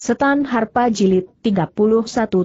Setan Harpa Jilid 31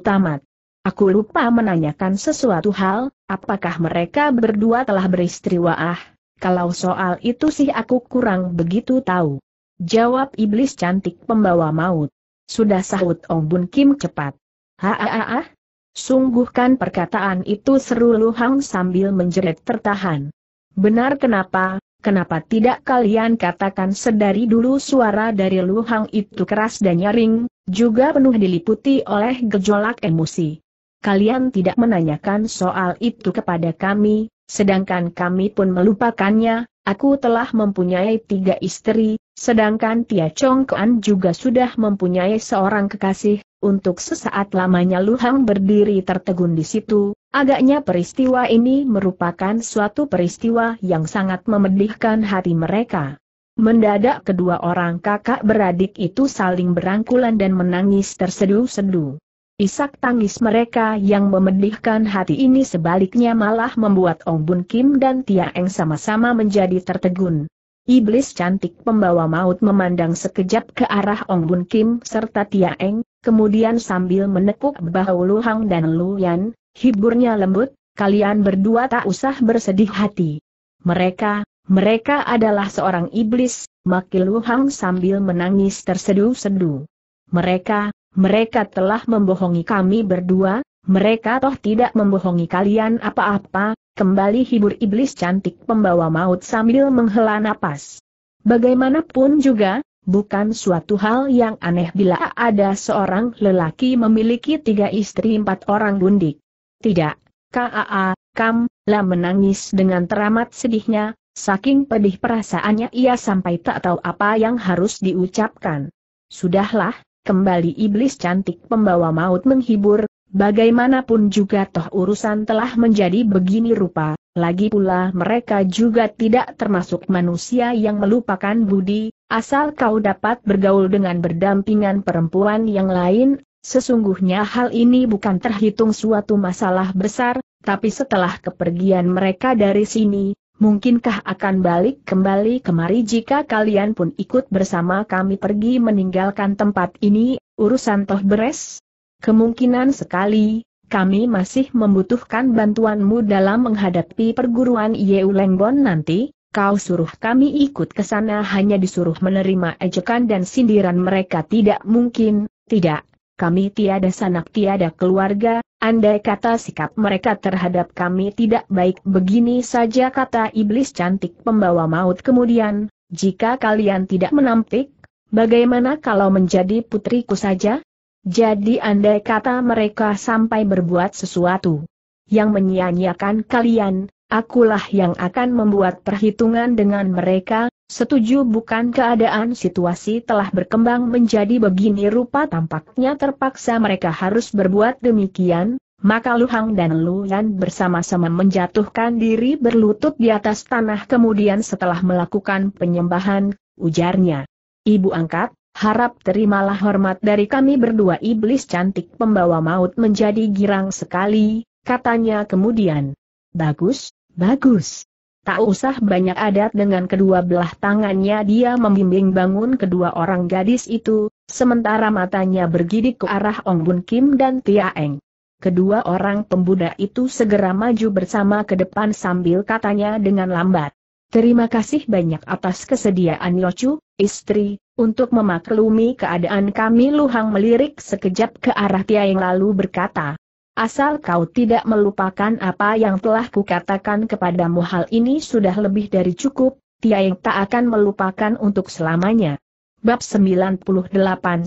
Tamat. Aku lupa menanyakan sesuatu hal, apakah mereka berdua telah beristri wa'ah? Kalau soal itu sih aku kurang begitu tahu. Jawab iblis cantik pembawa maut. Sudah sahut Ong Bun Kim cepat. Sungguh Sungguhkan perkataan itu seru Luhang sambil menjerit tertahan. Benar kenapa, Kenapa tidak kalian katakan sedari dulu suara dari Luhang itu keras dan nyaring, juga penuh diliputi oleh gejolak emosi. Kalian tidak menanyakan soal itu kepada kami, sedangkan kami pun melupakannya, aku telah mempunyai tiga istri, Sedangkan Tia Chong Kuan juga sudah mempunyai seorang kekasih, untuk sesaat lamanya Lu Hang berdiri tertegun di situ, agaknya peristiwa ini merupakan suatu peristiwa yang sangat memedihkan hati mereka. Mendadak kedua orang kakak beradik itu saling berangkulan dan menangis terseduh sedu Isak tangis mereka yang memedihkan hati ini sebaliknya malah membuat Ong Bun Kim dan Tia Eng sama-sama menjadi tertegun. Iblis cantik pembawa maut memandang sekejap ke arah Ong Bun Kim serta Tia Eng, kemudian sambil menekuk bahu Lu Hang dan Lu Yan, hiburnya lembut, kalian berdua tak usah bersedih hati. Mereka, mereka adalah seorang iblis, maki Lu Hang sambil menangis tersedu sedu. Mereka, mereka telah membohongi kami berdua, mereka toh tidak membohongi kalian apa-apa, kembali hibur iblis cantik pembawa maut sambil menghela napas. Bagaimanapun juga, bukan suatu hal yang aneh bila ada seorang lelaki memiliki tiga istri empat orang gundik. Tidak, KAA, Kam, lah menangis dengan teramat sedihnya, saking pedih perasaannya ia sampai tak tahu apa yang harus diucapkan. Sudahlah, kembali iblis cantik pembawa maut menghibur, Bagaimanapun juga toh urusan telah menjadi begini rupa, lagi pula mereka juga tidak termasuk manusia yang melupakan budi, asal kau dapat bergaul dengan berdampingan perempuan yang lain, sesungguhnya hal ini bukan terhitung suatu masalah besar, tapi setelah kepergian mereka dari sini, mungkinkah akan balik kembali kemari jika kalian pun ikut bersama kami pergi meninggalkan tempat ini, urusan toh beres? Kemungkinan sekali, kami masih membutuhkan bantuanmu dalam menghadapi perguruan Yeu Lenggon nanti, kau suruh kami ikut ke sana hanya disuruh menerima ejekan dan sindiran mereka tidak mungkin, tidak, kami tiada sanak tiada keluarga, andai kata sikap mereka terhadap kami tidak baik begini saja kata iblis cantik pembawa maut kemudian, jika kalian tidak menampik, bagaimana kalau menjadi putriku saja? Jadi andai kata mereka sampai berbuat sesuatu yang menyia-nyiakan kalian, akulah yang akan membuat perhitungan dengan mereka, setuju bukan keadaan situasi telah berkembang menjadi begini rupa tampaknya terpaksa mereka harus berbuat demikian, maka Luhang dan Yan bersama-sama menjatuhkan diri berlutut di atas tanah kemudian setelah melakukan penyembahan, ujarnya. Ibu angkat, Harap terimalah hormat dari kami berdua iblis cantik pembawa maut menjadi girang sekali, katanya kemudian. Bagus, bagus. Tak usah banyak adat dengan kedua belah tangannya dia membimbing bangun kedua orang gadis itu, sementara matanya bergidik ke arah Ong Bun Kim dan Tia Eng. Kedua orang pembuda itu segera maju bersama ke depan sambil katanya dengan lambat. Terima kasih banyak atas kesediaan Yochu, istri, untuk memaklumi keadaan kami Luhang melirik sekejap ke arah Tia yang lalu berkata, Asal kau tidak melupakan apa yang telah kukatakan kepadamu hal ini sudah lebih dari cukup, Tia yang tak akan melupakan untuk selamanya. Bab 98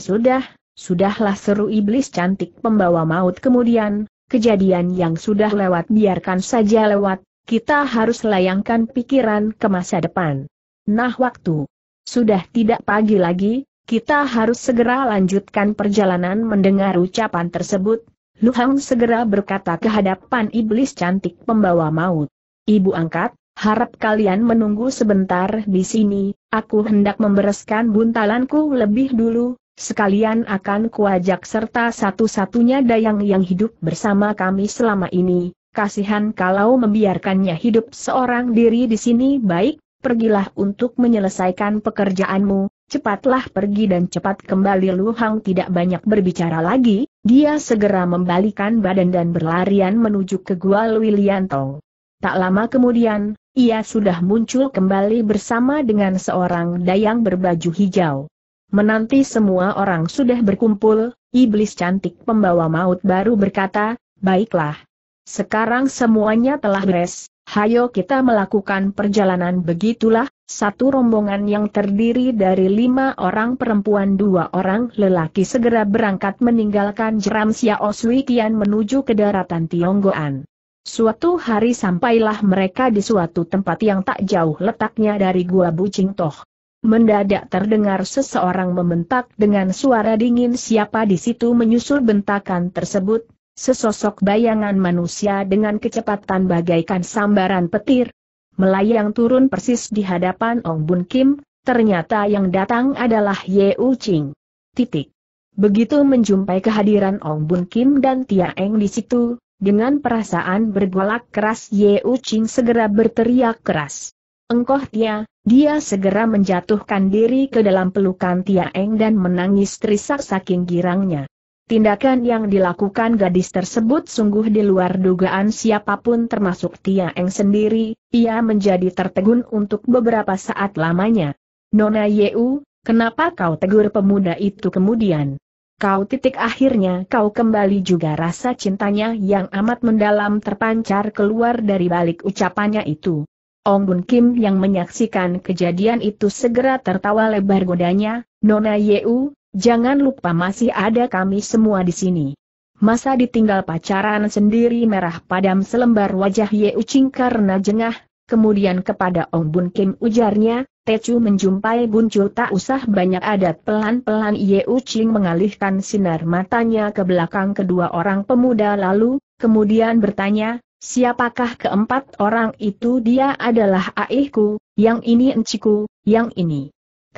sudah, sudahlah seru iblis cantik pembawa maut kemudian, kejadian yang sudah lewat biarkan saja lewat, kita harus layangkan pikiran ke masa depan. Nah waktu. Sudah tidak pagi lagi, kita harus segera lanjutkan perjalanan mendengar ucapan tersebut. Lu Hang segera berkata ke hadapan iblis cantik pembawa maut. Ibu angkat, harap kalian menunggu sebentar di sini, aku hendak membereskan buntalanku lebih dulu, sekalian akan kuajak serta satu-satunya dayang yang hidup bersama kami selama ini, kasihan kalau membiarkannya hidup seorang diri di sini baik, pergilah untuk menyelesaikan pekerjaanmu, cepatlah pergi dan cepat kembali Lu Hang tidak banyak berbicara lagi, dia segera membalikan badan dan berlarian menuju ke Gua Tong. Tak lama kemudian, ia sudah muncul kembali bersama dengan seorang dayang berbaju hijau. Menanti semua orang sudah berkumpul, iblis cantik pembawa maut baru berkata, baiklah. Sekarang semuanya telah beres, hayo kita melakukan perjalanan begitulah, satu rombongan yang terdiri dari lima orang perempuan dua orang lelaki segera berangkat meninggalkan jeram Xiao Sui menuju ke daratan Tionggoan. Suatu hari sampailah mereka di suatu tempat yang tak jauh letaknya dari Gua Bucing Toh. Mendadak terdengar seseorang membentak dengan suara dingin siapa di situ menyusul bentakan tersebut, sesosok bayangan manusia dengan kecepatan bagaikan sambaran petir, melayang turun persis di hadapan Ong Bun Kim, ternyata yang datang adalah Ye U Ching. Titik. Begitu menjumpai kehadiran Ong Bun Kim dan Tia Eng di situ, dengan perasaan bergolak keras Ye U Ching segera berteriak keras. Engkoh Tia, dia segera menjatuhkan diri ke dalam pelukan Tia Eng dan menangis terisak saking girangnya. Tindakan yang dilakukan gadis tersebut sungguh di luar dugaan siapapun termasuk Tia Eng sendiri, ia menjadi tertegun untuk beberapa saat lamanya. Nona Yeu, kenapa kau tegur pemuda itu kemudian? Kau titik akhirnya kau kembali juga rasa cintanya yang amat mendalam terpancar keluar dari balik ucapannya itu. Ong Bun Kim yang menyaksikan kejadian itu segera tertawa lebar godanya, Nona Yeu, Jangan lupa masih ada kami semua di sini. Masa ditinggal pacaran sendiri merah padam selembar wajah Ye Ucing karena jengah, kemudian kepada Om Bun Kim ujarnya, Tecu menjumpai Buncul tak usah banyak adat pelan-pelan Ye Ucing mengalihkan sinar matanya ke belakang kedua orang pemuda lalu, kemudian bertanya, siapakah keempat orang itu dia adalah aihku, yang ini enciku, yang ini.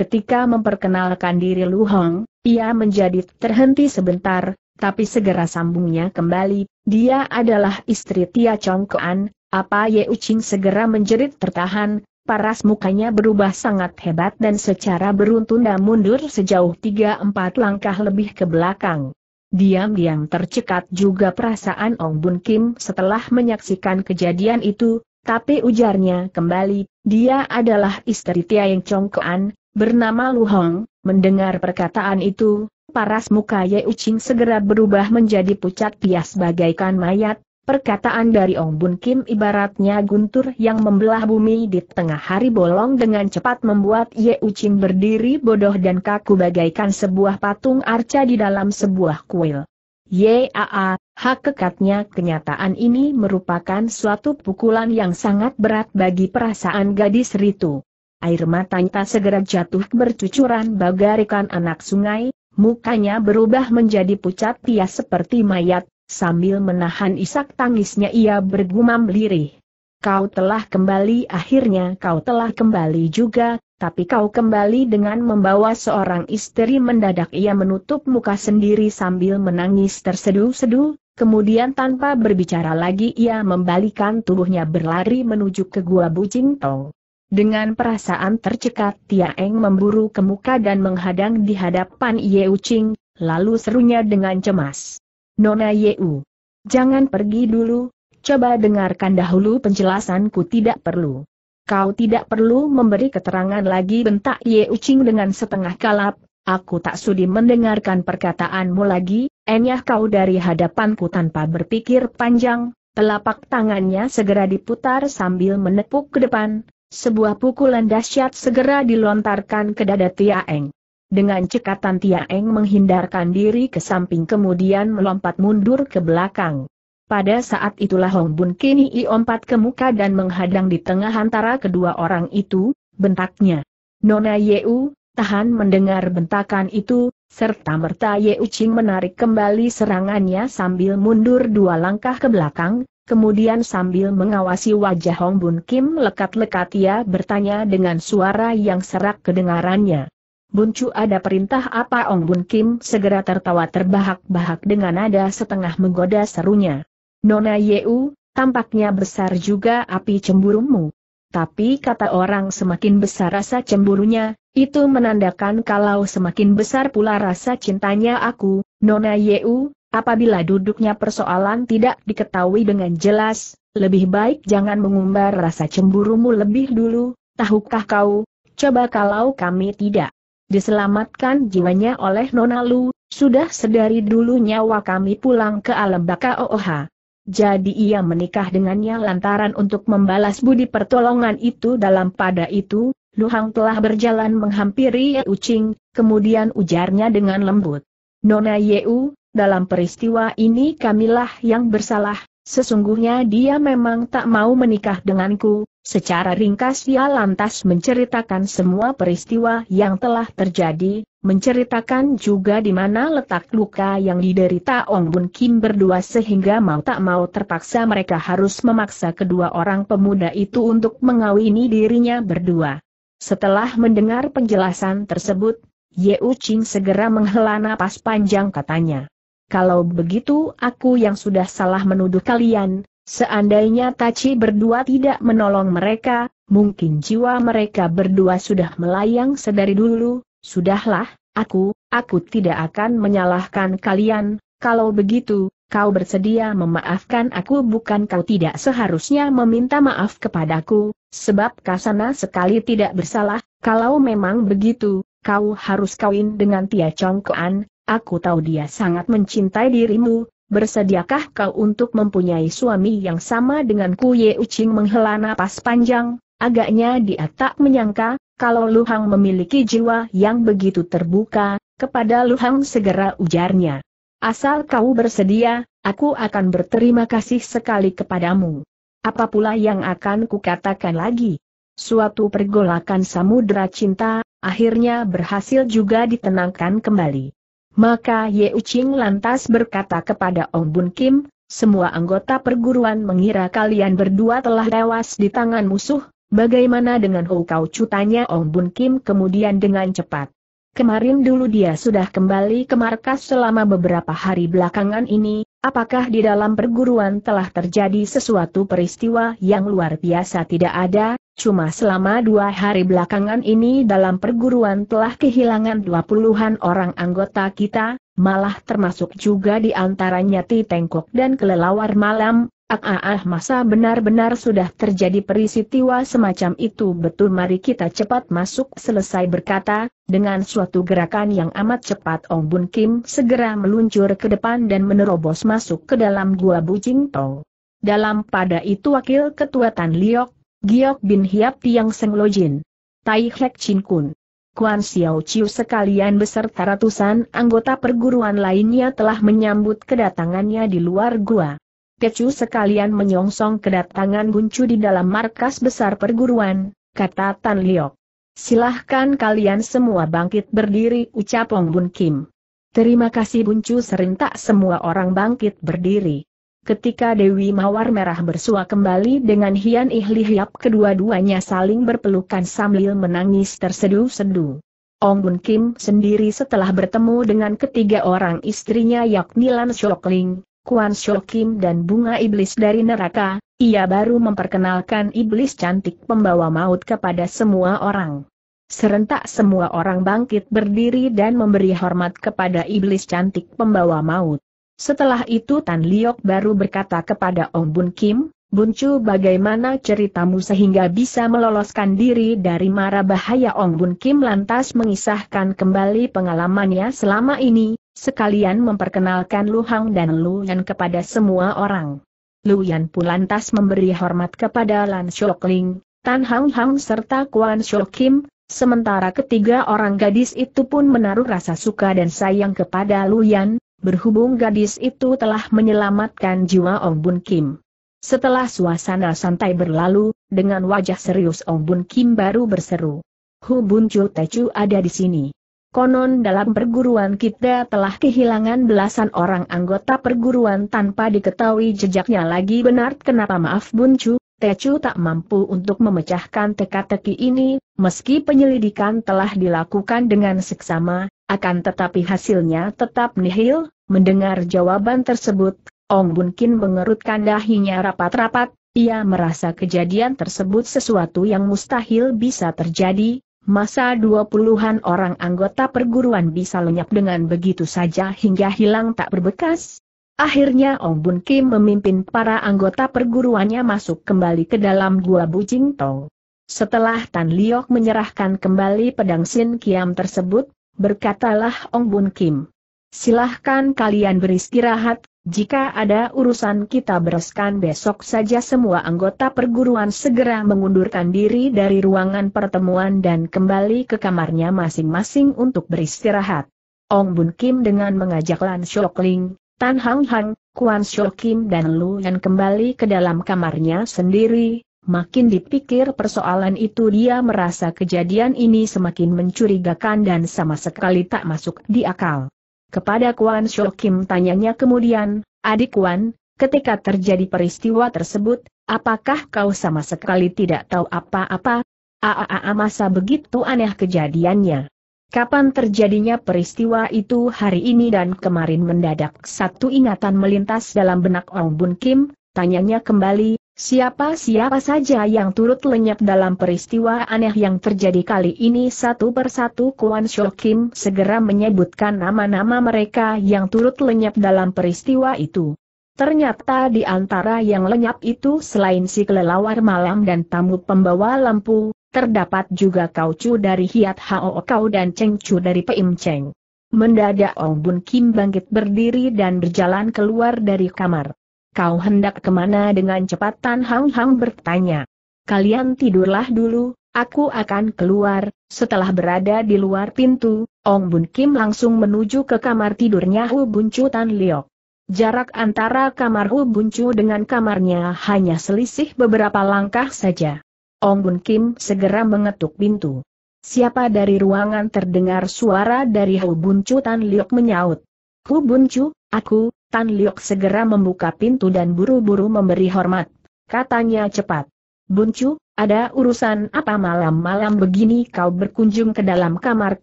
Ketika memperkenalkan diri Lu Hong, ia menjadi terhenti sebentar, tapi segera sambungnya kembali, dia adalah istri Tia Kuan, apa Ye Uching segera menjerit tertahan, paras mukanya berubah sangat hebat dan secara beruntun dan mundur sejauh 3-4 langkah lebih ke belakang. Diam-diam tercekat juga perasaan Ong Bun Kim setelah menyaksikan kejadian itu, tapi ujarnya kembali, dia adalah istri Tia Yang Kuan, bernama Lu Hong, mendengar perkataan itu, paras muka Ye Ucing segera berubah menjadi pucat pias bagaikan mayat, perkataan dari Ong Bun Kim ibaratnya guntur yang membelah bumi di tengah hari bolong dengan cepat membuat Ye Ucing berdiri bodoh dan kaku bagaikan sebuah patung arca di dalam sebuah kuil. YAA, hak kekatnya kenyataan ini merupakan suatu pukulan yang sangat berat bagi perasaan gadis Ritu air matanya segera jatuh bercucuran bagarikan anak sungai, mukanya berubah menjadi pucat pias seperti mayat, sambil menahan isak tangisnya ia bergumam lirih. Kau telah kembali akhirnya kau telah kembali juga, tapi kau kembali dengan membawa seorang istri mendadak ia menutup muka sendiri sambil menangis terseduh-seduh, kemudian tanpa berbicara lagi ia membalikan tubuhnya berlari menuju ke gua Bucing Tong. Dengan perasaan tercekat Tiaeng memburu ke muka dan menghadang di hadapan Ye Ucing, lalu serunya dengan cemas. Nona Ye U, jangan pergi dulu, coba dengarkan dahulu penjelasanku tidak perlu. Kau tidak perlu memberi keterangan lagi bentak Ye Ucing dengan setengah kalap, aku tak sudi mendengarkan perkataanmu lagi, enyah kau dari hadapanku tanpa berpikir panjang, telapak tangannya segera diputar sambil menepuk ke depan, sebuah pukulan dahsyat segera dilontarkan ke dada Tiaeng. Dengan cekatan Tiaeng menghindarkan diri ke samping kemudian melompat mundur ke belakang. Pada saat itulah Hong Bun Kini iompat ke muka dan menghadang di tengah antara kedua orang itu, bentaknya. Nona Yeu, tahan mendengar bentakan itu, serta merta Yeu Ching menarik kembali serangannya sambil mundur dua langkah ke belakang, Kemudian sambil mengawasi wajah Hong Bun Kim lekat-lekat ia bertanya dengan suara yang serak kedengarannya. Buncu ada perintah apa Hong Bun Kim segera tertawa terbahak-bahak dengan nada setengah menggoda serunya. Nona Yeu, tampaknya besar juga api cemburumu. Tapi kata orang semakin besar rasa cemburunya, itu menandakan kalau semakin besar pula rasa cintanya aku, Nona Yeu, Apabila duduknya persoalan tidak diketahui dengan jelas, lebih baik jangan mengumbar rasa cemburumu lebih dulu, tahukah kau? Coba kalau kami tidak diselamatkan jiwanya oleh Nona Lu, sudah sedari dulu nyawa kami pulang ke alam baka OOH. Jadi ia menikah dengannya lantaran untuk membalas budi pertolongan itu dalam pada itu, Luhang telah berjalan menghampiri Ye Ucing, kemudian ujarnya dengan lembut. Nona Yeu, dalam peristiwa ini kamilah yang bersalah, sesungguhnya dia memang tak mau menikah denganku, secara ringkas dia lantas menceritakan semua peristiwa yang telah terjadi, menceritakan juga di mana letak luka yang diderita Ong Bun Kim berdua sehingga mau tak mau terpaksa mereka harus memaksa kedua orang pemuda itu untuk mengawini dirinya berdua. Setelah mendengar penjelasan tersebut, Yeuching Uching segera menghela napas panjang katanya. Kalau begitu aku yang sudah salah menuduh kalian, seandainya Taci berdua tidak menolong mereka, mungkin jiwa mereka berdua sudah melayang sedari dulu, sudahlah, aku, aku tidak akan menyalahkan kalian, kalau begitu, kau bersedia memaafkan aku bukan kau tidak seharusnya meminta maaf kepadaku, sebab Kasana sekali tidak bersalah, kalau memang begitu, kau harus kawin dengan Tia Chongkoan, Aku tahu dia sangat mencintai dirimu, bersediakah kau untuk mempunyai suami yang sama denganku Ye Ucing menghela napas panjang, agaknya dia tak menyangka, kalau Lu Hang memiliki jiwa yang begitu terbuka, kepada Lu Hang segera ujarnya. Asal kau bersedia, aku akan berterima kasih sekali kepadamu. Apa pula yang akan kukatakan lagi? Suatu pergolakan samudera cinta, akhirnya berhasil juga ditenangkan kembali. Maka Ye Ucing lantas berkata kepada Ong Bun Kim, semua anggota perguruan mengira kalian berdua telah tewas di tangan musuh, bagaimana dengan Hou Kau Chu tanya Ong Bun Kim kemudian dengan cepat. Kemarin dulu dia sudah kembali ke markas selama beberapa hari belakangan ini, apakah di dalam perguruan telah terjadi sesuatu peristiwa yang luar biasa tidak ada, Cuma selama dua hari belakangan ini dalam perguruan telah kehilangan dua puluhan orang anggota kita, malah termasuk juga di antaranya Ti Tengkok dan Kelelawar Malam, ah ah ah masa benar-benar sudah terjadi peristiwa semacam itu betul mari kita cepat masuk selesai berkata, dengan suatu gerakan yang amat cepat Ong Bun Kim segera meluncur ke depan dan menerobos masuk ke dalam gua Bujing Tong. Dalam pada itu wakil ketua Tan Liok Giok Bin Hiap Tiang Seng Lojin. Tai Hek Chin Kun. Kuan Xiao Chiu sekalian beserta ratusan anggota perguruan lainnya telah menyambut kedatangannya di luar gua. Kecu sekalian menyongsong kedatangan Guncu di dalam markas besar perguruan, kata Tan Liok. Silahkan kalian semua bangkit berdiri ucap Ong Bun Kim. Terima kasih Guncu serintak semua orang bangkit berdiri. Ketika Dewi Mawar Merah bersua kembali dengan Hian Ihli Hiap kedua-duanya saling berpelukan sambil menangis tersedu-sedu. Ong Bun Kim sendiri setelah bertemu dengan ketiga orang istrinya yakni Lan Shokling, Kuan Shokim dan bunga iblis dari neraka, ia baru memperkenalkan iblis cantik pembawa maut kepada semua orang. Serentak semua orang bangkit berdiri dan memberi hormat kepada iblis cantik pembawa maut. Setelah itu Tan Liok baru berkata kepada Ong Bun Kim, Bun Chu bagaimana ceritamu sehingga bisa meloloskan diri dari mara bahaya Ong Bun Kim lantas mengisahkan kembali pengalamannya selama ini, sekalian memperkenalkan Lu Hang dan Lu Yan kepada semua orang. Lu Yan pun lantas memberi hormat kepada Lan Shok Ling, Tan Hang Hang serta Kuan Shok Kim, sementara ketiga orang gadis itu pun menaruh rasa suka dan sayang kepada Lu Yan, berhubung gadis itu telah menyelamatkan jiwa Ong Bun Kim. Setelah suasana santai berlalu, dengan wajah serius Ong Bun Kim baru berseru. Hu Bun Chu Chu ada di sini. Konon dalam perguruan kita telah kehilangan belasan orang anggota perguruan tanpa diketahui jejaknya lagi benar kenapa maaf Bun Chu, Chu tak mampu untuk memecahkan teka-teki ini, meski penyelidikan telah dilakukan dengan seksama, akan tetapi hasilnya tetap nihil, mendengar jawaban tersebut, Ong Bun Kin mengerutkan dahinya rapat-rapat, ia merasa kejadian tersebut sesuatu yang mustahil bisa terjadi, masa dua puluhan orang anggota perguruan bisa lenyap dengan begitu saja hingga hilang tak berbekas. Akhirnya Ong Bun Kim memimpin para anggota perguruannya masuk kembali ke dalam gua Bujing Tong. Setelah Tan Liok menyerahkan kembali pedang Sin Kiam tersebut, berkatalah Ong Bun Kim. Silahkan kalian beristirahat, jika ada urusan kita bereskan besok saja semua anggota perguruan segera mengundurkan diri dari ruangan pertemuan dan kembali ke kamarnya masing-masing untuk beristirahat. Ong Bun Kim dengan mengajak Lan Shok Ling, Tan Hang Hang, Kuan Shok Kim dan Lu Yan kembali ke dalam kamarnya sendiri, Makin dipikir persoalan itu dia merasa kejadian ini semakin mencurigakan dan sama sekali tak masuk di akal. Kepada Kwan Shokim Kim tanyanya kemudian, adik Kwan, ketika terjadi peristiwa tersebut, apakah kau sama sekali tidak tahu apa-apa? Aaaa masa begitu aneh kejadiannya. Kapan terjadinya peristiwa itu hari ini dan kemarin mendadak satu ingatan melintas dalam benak Ong Bun Kim, tanyanya kembali, Siapa-siapa saja yang turut lenyap dalam peristiwa aneh yang terjadi kali ini satu persatu Kuan Kim segera menyebutkan nama-nama mereka yang turut lenyap dalam peristiwa itu. Ternyata di antara yang lenyap itu selain si kelelawar malam dan tamu pembawa lampu, terdapat juga Kau Chu dari Hiat Hao Kau dan Cheng Chu dari Peim Cheng. Mendadak Ong Bun Kim bangkit berdiri dan berjalan keluar dari kamar kau hendak kemana dengan cepat Tan Hang Hang bertanya. Kalian tidurlah dulu, aku akan keluar, setelah berada di luar pintu, Ong Bun Kim langsung menuju ke kamar tidurnya Hu Chu Tan Liok. Jarak antara kamar Hu Buncu dengan kamarnya hanya selisih beberapa langkah saja. Ong Bun Kim segera mengetuk pintu. Siapa dari ruangan terdengar suara dari Hu Buncu Tan Liok menyaut. Hu Buncu, Aku, Tan Liok segera membuka pintu dan buru-buru memberi hormat. Katanya cepat. Buncu, ada urusan apa malam-malam begini kau berkunjung ke dalam kamar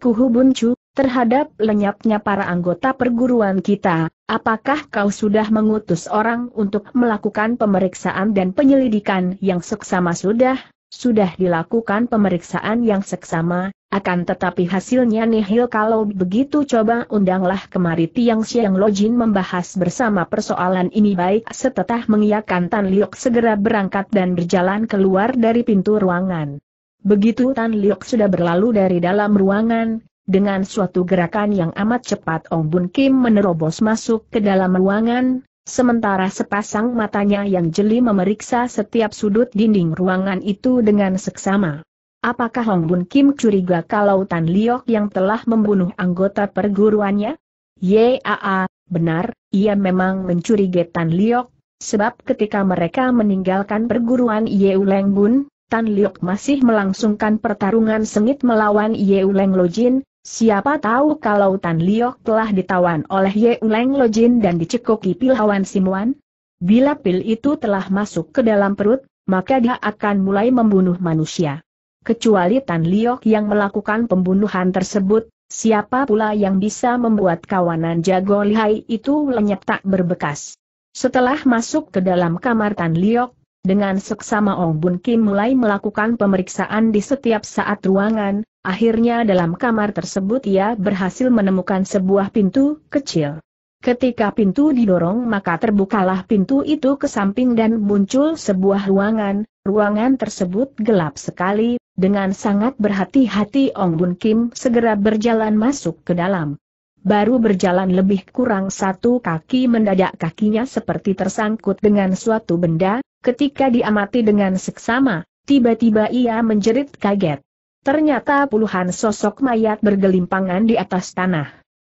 kuhu Buncu, terhadap lenyapnya para anggota perguruan kita, apakah kau sudah mengutus orang untuk melakukan pemeriksaan dan penyelidikan yang seksama sudah? Sudah dilakukan pemeriksaan yang seksama, akan tetapi hasilnya nihil kalau begitu coba undanglah kemari Tiang Siang Lojin membahas bersama persoalan ini baik setetah mengiakan Tan Liok segera berangkat dan berjalan keluar dari pintu ruangan. Begitu Tan Liok sudah berlalu dari dalam ruangan, dengan suatu gerakan yang amat cepat Ong Bun Kim menerobos masuk ke dalam ruangan, Sementara sepasang matanya yang jeli memeriksa setiap sudut dinding ruangan itu dengan seksama. Apakah Hong Bun Kim curiga kalau Tan Liok yang telah membunuh anggota perguruannya? Yaa, benar, ia memang mencurigai Tan Liok, sebab ketika mereka meninggalkan perguruan Yeu Leng Bun, Tan Liok masih melangsungkan pertarungan sengit melawan Yeu Leng Lojin, siapa tahu kalau Tan Liok telah ditawan oleh Yeu Leng Lojin dan dicekoki pil hawan simuan? Bila pil itu telah masuk ke dalam perut, maka dia akan mulai membunuh manusia kecuali Tan Liok yang melakukan pembunuhan tersebut, siapa pula yang bisa membuat kawanan jago lihai itu lenyap tak berbekas. Setelah masuk ke dalam kamar Tan Liok, dengan seksama Ong Bun Kim mulai melakukan pemeriksaan di setiap saat ruangan, akhirnya dalam kamar tersebut ia berhasil menemukan sebuah pintu kecil. Ketika pintu didorong maka terbukalah pintu itu ke samping dan muncul sebuah ruangan, ruangan tersebut gelap sekali, dengan sangat berhati-hati Ong Bun Kim segera berjalan masuk ke dalam. Baru berjalan lebih kurang satu kaki mendadak kakinya seperti tersangkut dengan suatu benda, ketika diamati dengan seksama, tiba-tiba ia menjerit kaget. Ternyata puluhan sosok mayat bergelimpangan di atas tanah.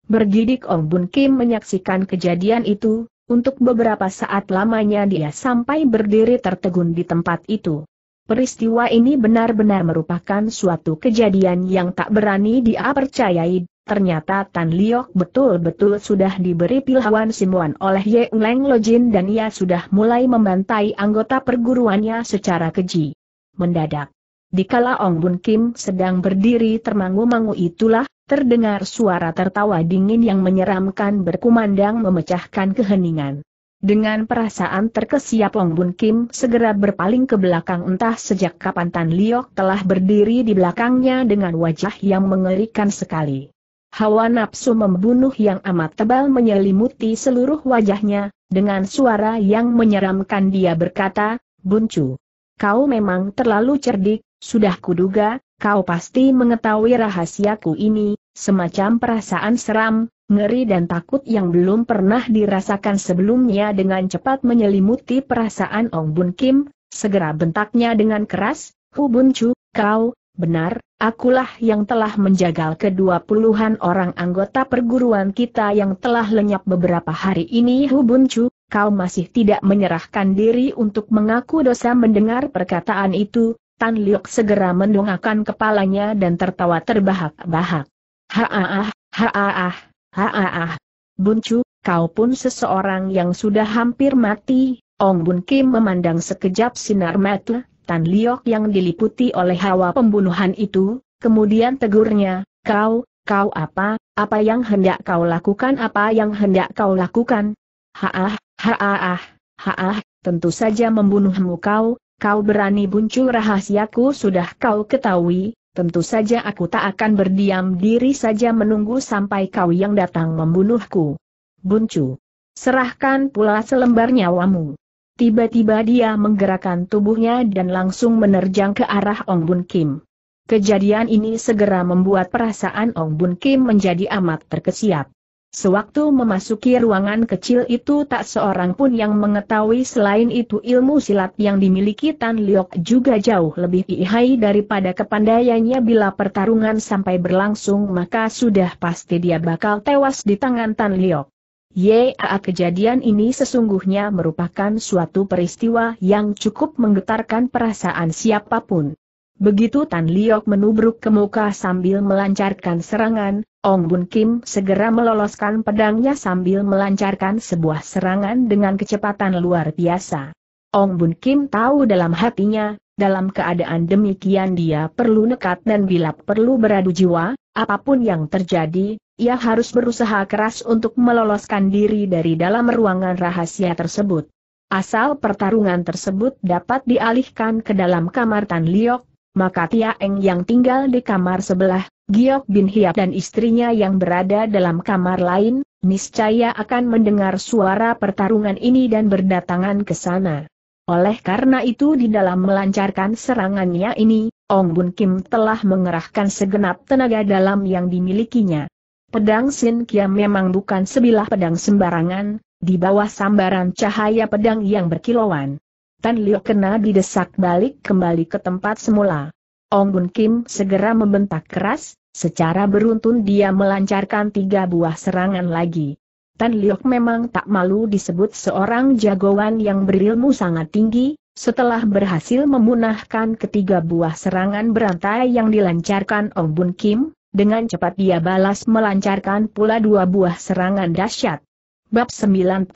Bergidik Ong Bun Kim menyaksikan kejadian itu, untuk beberapa saat lamanya dia sampai berdiri tertegun di tempat itu. Peristiwa ini benar-benar merupakan suatu kejadian yang tak berani dia percayai. Ternyata Tan Liok betul-betul sudah diberi pilihan simuan oleh Ye Uleng Lojin dan ia sudah mulai membantai anggota perguruannya secara keji. Mendadak. Dikala Ong Bun Kim sedang berdiri termangu-mangu itulah, terdengar suara tertawa dingin yang menyeramkan berkumandang memecahkan keheningan. Dengan perasaan terkesiap Ong Bun Kim segera berpaling ke belakang entah sejak kapan Tan Liok telah berdiri di belakangnya dengan wajah yang mengerikan sekali. Hawa nafsu membunuh yang amat tebal menyelimuti seluruh wajahnya, dengan suara yang menyeramkan dia berkata, Buncu, kau memang terlalu cerdik, sudah kuduga, kau pasti mengetahui rahasiaku ini, Semacam perasaan seram, ngeri dan takut yang belum pernah dirasakan sebelumnya dengan cepat menyelimuti perasaan Ong Bun Kim, segera bentaknya dengan keras, Hu Bun Chu, kau, benar, akulah yang telah menjagal kedua puluhan orang anggota perguruan kita yang telah lenyap beberapa hari ini Hu Bun Chu, kau masih tidak menyerahkan diri untuk mengaku dosa mendengar perkataan itu, Tan Liok segera mendongakkan kepalanya dan tertawa terbahak-bahak. Haah, haah, haah. Buncu, kau pun seseorang yang sudah hampir mati, Ong Bun Kim memandang sekejap sinar mata, Tan Liok yang diliputi oleh hawa pembunuhan itu, kemudian tegurnya, kau, kau apa, apa yang hendak kau lakukan apa yang hendak kau lakukan? Haah, haah, haah, tentu saja membunuhmu kau, kau berani buncur rahasiaku sudah kau ketahui, tentu saja aku tak akan berdiam diri saja menunggu sampai kau yang datang membunuhku. Buncu. Serahkan pula selembar nyawamu. Tiba-tiba dia menggerakkan tubuhnya dan langsung menerjang ke arah Ong Bun Kim. Kejadian ini segera membuat perasaan Ong Bun Kim menjadi amat terkesiap. Sewaktu memasuki ruangan kecil itu tak seorang pun yang mengetahui selain itu ilmu silat yang dimiliki Tan Liok juga jauh lebih ihai daripada kepandaiannya bila pertarungan sampai berlangsung maka sudah pasti dia bakal tewas di tangan Tan Liok. Ya, kejadian ini sesungguhnya merupakan suatu peristiwa yang cukup menggetarkan perasaan siapapun. Begitu Tan Liok menubruk ke muka sambil melancarkan serangan, Ong Bun Kim segera meloloskan pedangnya sambil melancarkan sebuah serangan dengan kecepatan luar biasa. Ong Bun Kim tahu dalam hatinya, dalam keadaan demikian dia perlu nekat dan bila perlu beradu jiwa, apapun yang terjadi, ia harus berusaha keras untuk meloloskan diri dari dalam ruangan rahasia tersebut. Asal pertarungan tersebut dapat dialihkan ke dalam kamar Tan Liok, maka Tia Eng yang tinggal di kamar sebelah Giok Bin Hiap dan istrinya yang berada dalam kamar lain, niscaya akan mendengar suara pertarungan ini dan berdatangan ke sana. Oleh karena itu di dalam melancarkan serangannya ini, Ong Bun Kim telah mengerahkan segenap tenaga dalam yang dimilikinya. Pedang Sin Kiam memang bukan sebilah pedang sembarangan, di bawah sambaran cahaya pedang yang berkilauan. Tan Liu kena didesak balik kembali ke tempat semula. Ong Bun Kim segera membentak keras, Secara beruntun dia melancarkan tiga buah serangan lagi. Tan Liok memang tak malu disebut seorang jagoan yang berilmu sangat tinggi, setelah berhasil memunahkan ketiga buah serangan berantai yang dilancarkan Ong Bun Kim, dengan cepat dia balas melancarkan pula dua buah serangan dahsyat. Bab 99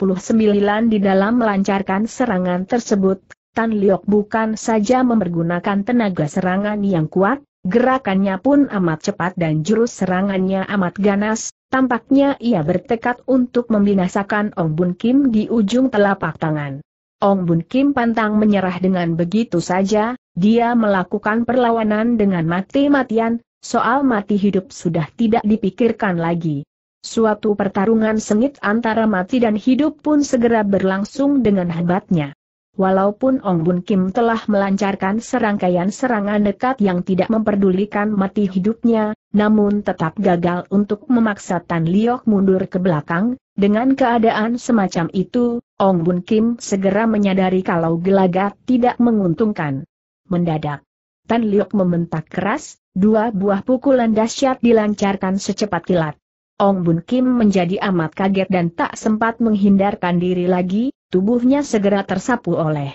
di dalam melancarkan serangan tersebut, Tan Liok bukan saja mempergunakan tenaga serangan yang kuat, Gerakannya pun amat cepat dan jurus serangannya amat ganas, tampaknya ia bertekad untuk membinasakan Ong Bun Kim di ujung telapak tangan. Ong Bun Kim pantang menyerah dengan begitu saja, dia melakukan perlawanan dengan mati-matian, soal mati hidup sudah tidak dipikirkan lagi. Suatu pertarungan sengit antara mati dan hidup pun segera berlangsung dengan hebatnya. Walaupun Ong Bun Kim telah melancarkan serangkaian serangan dekat yang tidak memperdulikan mati hidupnya, namun tetap gagal untuk memaksa Tan Liok mundur ke belakang, dengan keadaan semacam itu, Ong Bun Kim segera menyadari kalau gelagat tidak menguntungkan. Mendadak, Tan Liok mementak keras, dua buah pukulan dahsyat dilancarkan secepat kilat. Ong Bun Kim menjadi amat kaget dan tak sempat menghindarkan diri lagi, tubuhnya segera tersapu oleh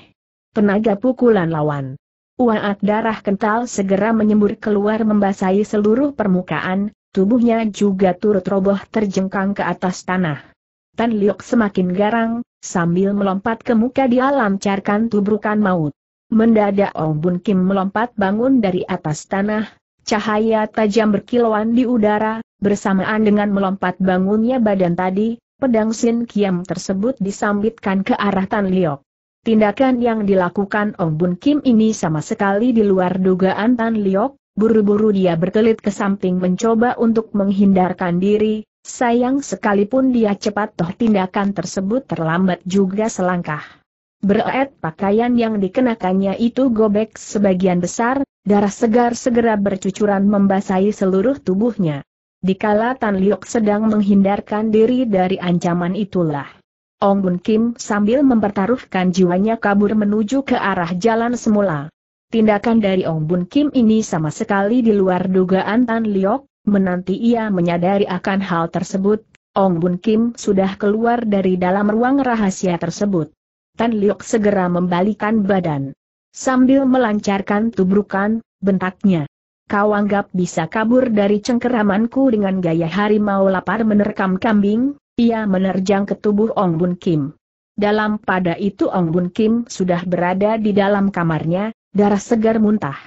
tenaga pukulan lawan. Uat darah kental segera menyembur keluar membasahi seluruh permukaan, tubuhnya juga turut roboh terjengkang ke atas tanah. Tan Liok semakin garang, sambil melompat ke muka dia lancarkan tubrukan maut. Mendadak Ong Bun Kim melompat bangun dari atas tanah, cahaya tajam berkilauan di udara, bersamaan dengan melompat bangunnya badan tadi, pedang Sin Kiam tersebut disambitkan ke arah Tan Liok. Tindakan yang dilakukan Ong Bun Kim ini sama sekali di luar dugaan Tan Liok, buru-buru dia berkelit ke samping mencoba untuk menghindarkan diri, sayang sekalipun dia cepat toh tindakan tersebut terlambat juga selangkah. Berat pakaian yang dikenakannya itu gobek sebagian besar, darah segar segera bercucuran membasahi seluruh tubuhnya. Dikala Tan Liok sedang menghindarkan diri dari ancaman itulah. Ong Bun Kim sambil mempertaruhkan jiwanya kabur menuju ke arah jalan semula. Tindakan dari Ong Bun Kim ini sama sekali di luar dugaan Tan Liok, menanti ia menyadari akan hal tersebut, Ong Bun Kim sudah keluar dari dalam ruang rahasia tersebut. Tan Liok segera membalikan badan. Sambil melancarkan tubrukan, bentaknya kau anggap bisa kabur dari cengkeramanku dengan gaya harimau lapar menerkam kambing, ia menerjang ke tubuh Ong Bun Kim. Dalam pada itu Ong Bun Kim sudah berada di dalam kamarnya, darah segar muntah.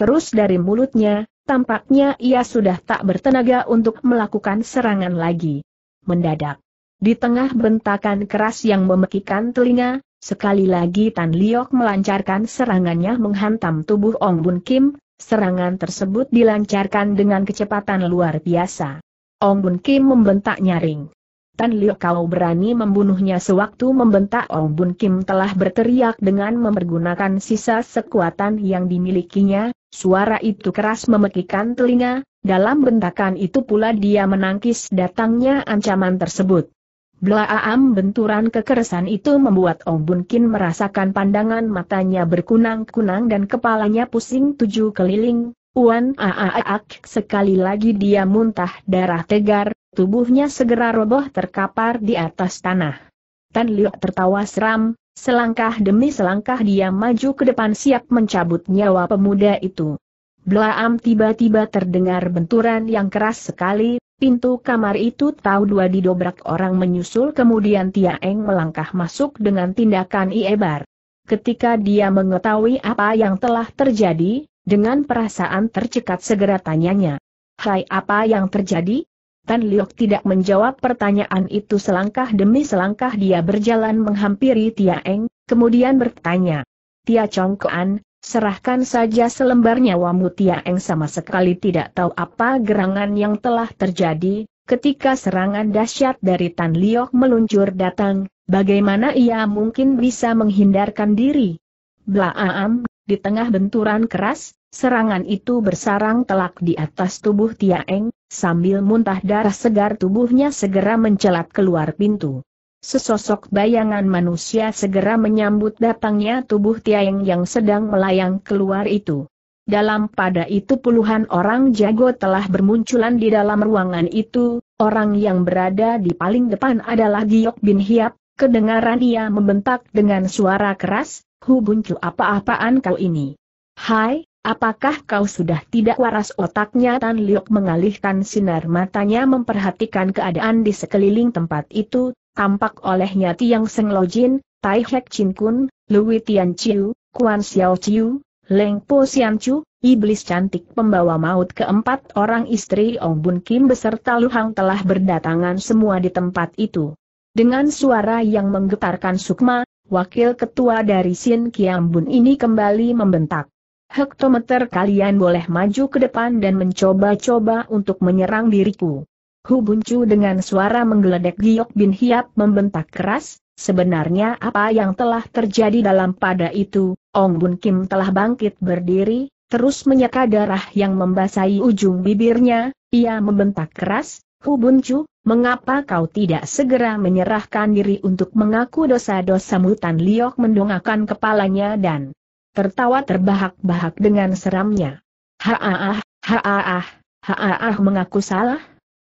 Terus dari mulutnya, tampaknya ia sudah tak bertenaga untuk melakukan serangan lagi. Mendadak. Di tengah bentakan keras yang memekikan telinga, sekali lagi Tan Liok melancarkan serangannya menghantam tubuh Ong Bun Kim, Serangan tersebut dilancarkan dengan kecepatan luar biasa. Ong Bun Kim membentak nyaring. Tan Liu kau berani membunuhnya sewaktu membentak Ong Bun Kim telah berteriak dengan memergunakan sisa sekuatan yang dimilikinya, suara itu keras memekikan telinga, dalam bentakan itu pula dia menangkis datangnya ancaman tersebut. Belaam benturan kekerasan itu membuat Ong Bunkin merasakan pandangan matanya berkunang-kunang dan kepalanya pusing tujuh keliling. Uan Aaak sekali lagi dia muntah darah tegar, tubuhnya segera roboh terkapar di atas tanah. Tan Liu tertawa seram, Selangkah demi selangkah dia maju ke depan siap mencabut nyawa pemuda itu. Belaam tiba-tiba terdengar benturan yang keras sekali, Pintu kamar itu tahu dua didobrak orang menyusul kemudian Tia Eng melangkah masuk dengan tindakan Iebar. Ketika dia mengetahui apa yang telah terjadi, dengan perasaan tercekat segera tanyanya. Hai apa yang terjadi? Tan Liok tidak menjawab pertanyaan itu selangkah demi selangkah dia berjalan menghampiri Tia Eng, kemudian bertanya. Tia Kuan, serahkan saja selembar nyawa Mutia Eng sama sekali tidak tahu apa gerangan yang telah terjadi, ketika serangan dahsyat dari Tan Liok meluncur datang, bagaimana ia mungkin bisa menghindarkan diri? Blaam, di tengah benturan keras, serangan itu bersarang telak di atas tubuh Tia Eng, sambil muntah darah segar tubuhnya segera mencelat keluar pintu. Sesosok bayangan manusia segera menyambut datangnya tubuh Tiang yang sedang melayang keluar itu. Dalam pada itu puluhan orang jago telah bermunculan di dalam ruangan itu, orang yang berada di paling depan adalah Giok Bin Hiap, kedengaran ia membentak dengan suara keras, Hu Buncu apa-apaan kau ini? Hai, apakah kau sudah tidak waras otaknya Tan Liok mengalihkan sinar matanya memperhatikan keadaan di sekeliling tempat itu, tampak olehnya Tiang Seng Lojin, Tai Hek Chin Kun, Lui Tian Chiu, Kuan Xiao Chiu, Leng Po Sian Chu, Iblis cantik pembawa maut keempat orang istri Ong Bun Kim beserta Lu Hang telah berdatangan semua di tempat itu. Dengan suara yang menggetarkan sukma, wakil ketua dari Sin Kiam Bun ini kembali membentak. Hektometer kalian boleh maju ke depan dan mencoba-coba untuk menyerang diriku. Hubuncu dengan suara menggeledek Giok Bin Hiap membentak keras, sebenarnya apa yang telah terjadi dalam pada itu, Ong Bun Kim telah bangkit berdiri, terus menyeka darah yang membasahi ujung bibirnya, ia membentak keras, Hubuncu, mengapa kau tidak segera menyerahkan diri untuk mengaku dosa dosa mutan Liok mendongakkan kepalanya dan tertawa terbahak-bahak dengan seramnya. Haah, haah, haah, mengaku salah,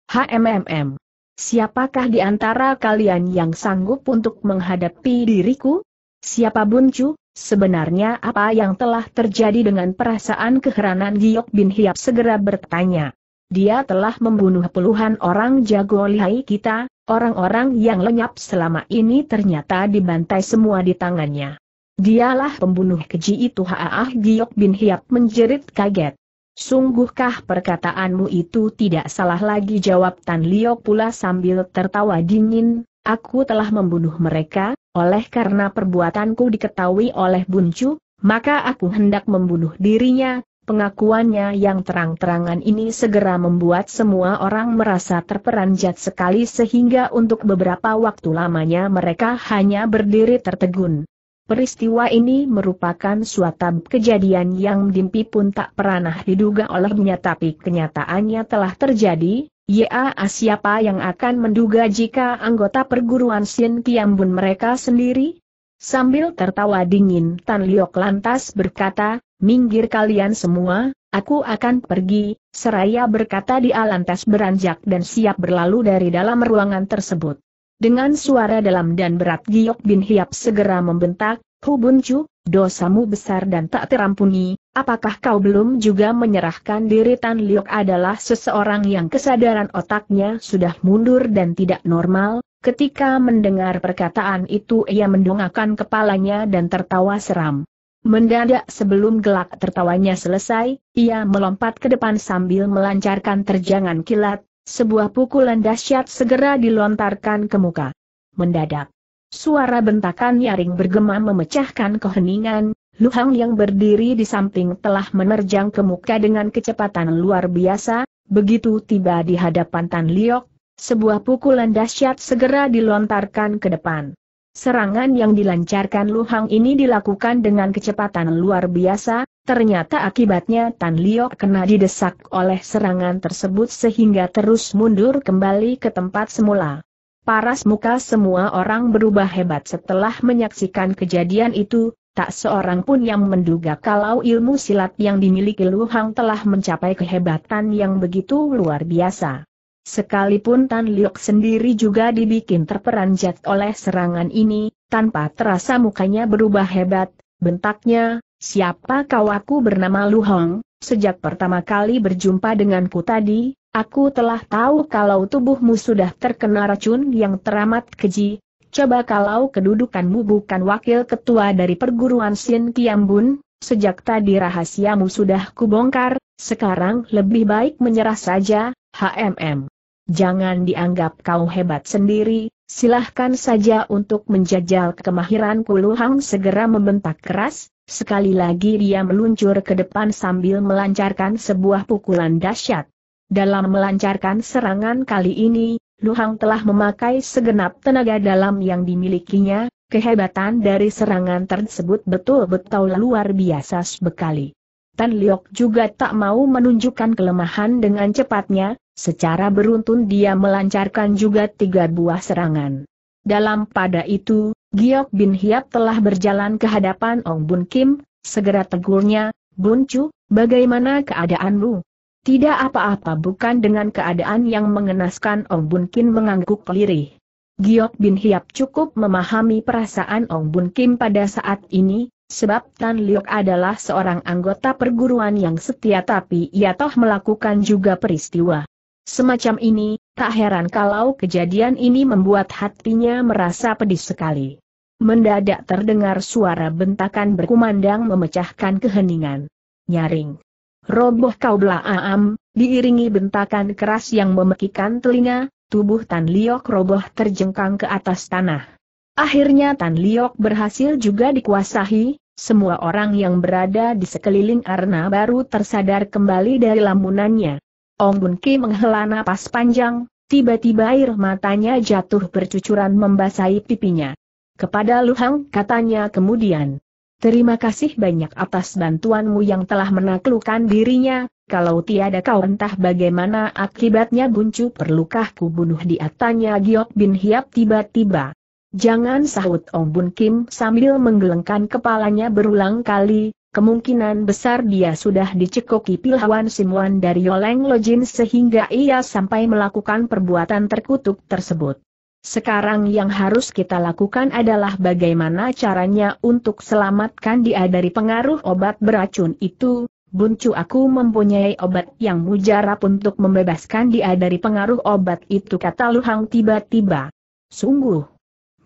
HMMM. Siapakah di antara kalian yang sanggup untuk menghadapi diriku? Siapa Buncu? Sebenarnya apa yang telah terjadi dengan perasaan keheranan Giok Bin Hiap segera bertanya. Dia telah membunuh puluhan orang jago lihai kita, orang-orang yang lenyap selama ini ternyata dibantai semua di tangannya. Dialah pembunuh keji itu Haah Giok Bin Hiap menjerit kaget. Sungguhkah perkataanmu itu tidak salah lagi jawab Tan Lio pula sambil tertawa dingin, aku telah membunuh mereka, oleh karena perbuatanku diketahui oleh Buncu, maka aku hendak membunuh dirinya, pengakuannya yang terang-terangan ini segera membuat semua orang merasa terperanjat sekali sehingga untuk beberapa waktu lamanya mereka hanya berdiri tertegun. Peristiwa ini merupakan suatu kejadian yang Dimpi pun tak pernah diduga olehnya tapi kenyataannya telah terjadi, ya siapa yang akan menduga jika anggota perguruan Sin Kiambun mereka sendiri? Sambil tertawa dingin Tan Liok lantas berkata, minggir kalian semua, aku akan pergi, seraya berkata dia lantas beranjak dan siap berlalu dari dalam ruangan tersebut. Dengan suara dalam dan berat Giok Bin Hiap segera membentak, Hubun Chu, dosamu besar dan tak terampuni, apakah kau belum juga menyerahkan diri Tan Liok adalah seseorang yang kesadaran otaknya sudah mundur dan tidak normal? Ketika mendengar perkataan itu ia mendongakkan kepalanya dan tertawa seram. Mendadak sebelum gelak tertawanya selesai, ia melompat ke depan sambil melancarkan terjangan kilat, sebuah pukulan dahsyat segera dilontarkan ke muka. Mendadak. Suara bentakan nyaring bergema memecahkan keheningan, Luhang yang berdiri di samping telah menerjang ke muka dengan kecepatan luar biasa, begitu tiba di hadapan Tan Liok, sebuah pukulan dahsyat segera dilontarkan ke depan. Serangan yang dilancarkan Lu Hang ini dilakukan dengan kecepatan luar biasa, ternyata akibatnya Tan Liok kena didesak oleh serangan tersebut sehingga terus mundur kembali ke tempat semula. Paras muka semua orang berubah hebat setelah menyaksikan kejadian itu, tak seorang pun yang menduga kalau ilmu silat yang dimiliki Lu Hang telah mencapai kehebatan yang begitu luar biasa. Sekalipun Tan Liok sendiri juga dibikin terperanjat oleh serangan ini, tanpa terasa mukanya berubah hebat, bentaknya, siapa kau aku bernama Lu Hong, sejak pertama kali berjumpa denganku tadi, aku telah tahu kalau tubuhmu sudah terkena racun yang teramat keji, coba kalau kedudukanmu bukan wakil ketua dari perguruan Sin Bun. Sejak tadi rahasiamu sudah kubongkar, sekarang lebih baik menyerah saja, HMM. Jangan dianggap kau hebat sendiri, silahkan saja untuk menjajal kemahiran Kuluhang segera membentak keras, sekali lagi dia meluncur ke depan sambil melancarkan sebuah pukulan dahsyat. Dalam melancarkan serangan kali ini, Luhang telah memakai segenap tenaga dalam yang dimilikinya, kehebatan dari serangan tersebut betul-betul luar biasa sekali. Tan Liok juga tak mau menunjukkan kelemahan dengan cepatnya, secara beruntun dia melancarkan juga tiga buah serangan. Dalam pada itu, Giok Bin Hiap telah berjalan ke hadapan Ong Bun Kim, segera tegurnya, Bun Chu, bagaimana keadaanmu? Tidak apa-apa bukan dengan keadaan yang mengenaskan Ong Bun Kim mengangguk lirih. Giok Bin Hiap cukup memahami perasaan Ong Bun Kim pada saat ini, Sebab Tan Liok adalah seorang anggota perguruan yang setia tapi ia toh melakukan juga peristiwa. Semacam ini, tak heran kalau kejadian ini membuat hatinya merasa pedih sekali. Mendadak terdengar suara bentakan berkumandang memecahkan keheningan. Nyaring. Roboh kau belaaam, diiringi bentakan keras yang memekikan telinga, tubuh Tan Liok roboh terjengkang ke atas tanah. Akhirnya Tan Liok berhasil juga dikuasahi. semua orang yang berada di sekeliling Arna baru tersadar kembali dari lamunannya. Ong Bun Ki menghela napas panjang, tiba-tiba air matanya jatuh bercucuran membasahi pipinya. Kepada Luhang katanya kemudian, Terima kasih banyak atas bantuanmu yang telah menaklukkan dirinya, kalau tiada kau entah bagaimana akibatnya buncu perlukah ku bunuh di atanya Giok Bin Hiap tiba-tiba. Jangan sahut Ong Bun Kim sambil menggelengkan kepalanya berulang kali, kemungkinan besar dia sudah dicekoki pilhawan Simuan dari Yoleng Lojin sehingga ia sampai melakukan perbuatan terkutuk tersebut. Sekarang yang harus kita lakukan adalah bagaimana caranya untuk selamatkan dia dari pengaruh obat beracun itu, Buncu aku mempunyai obat yang mujarab untuk membebaskan dia dari pengaruh obat itu kata Luhang tiba-tiba. Sungguh,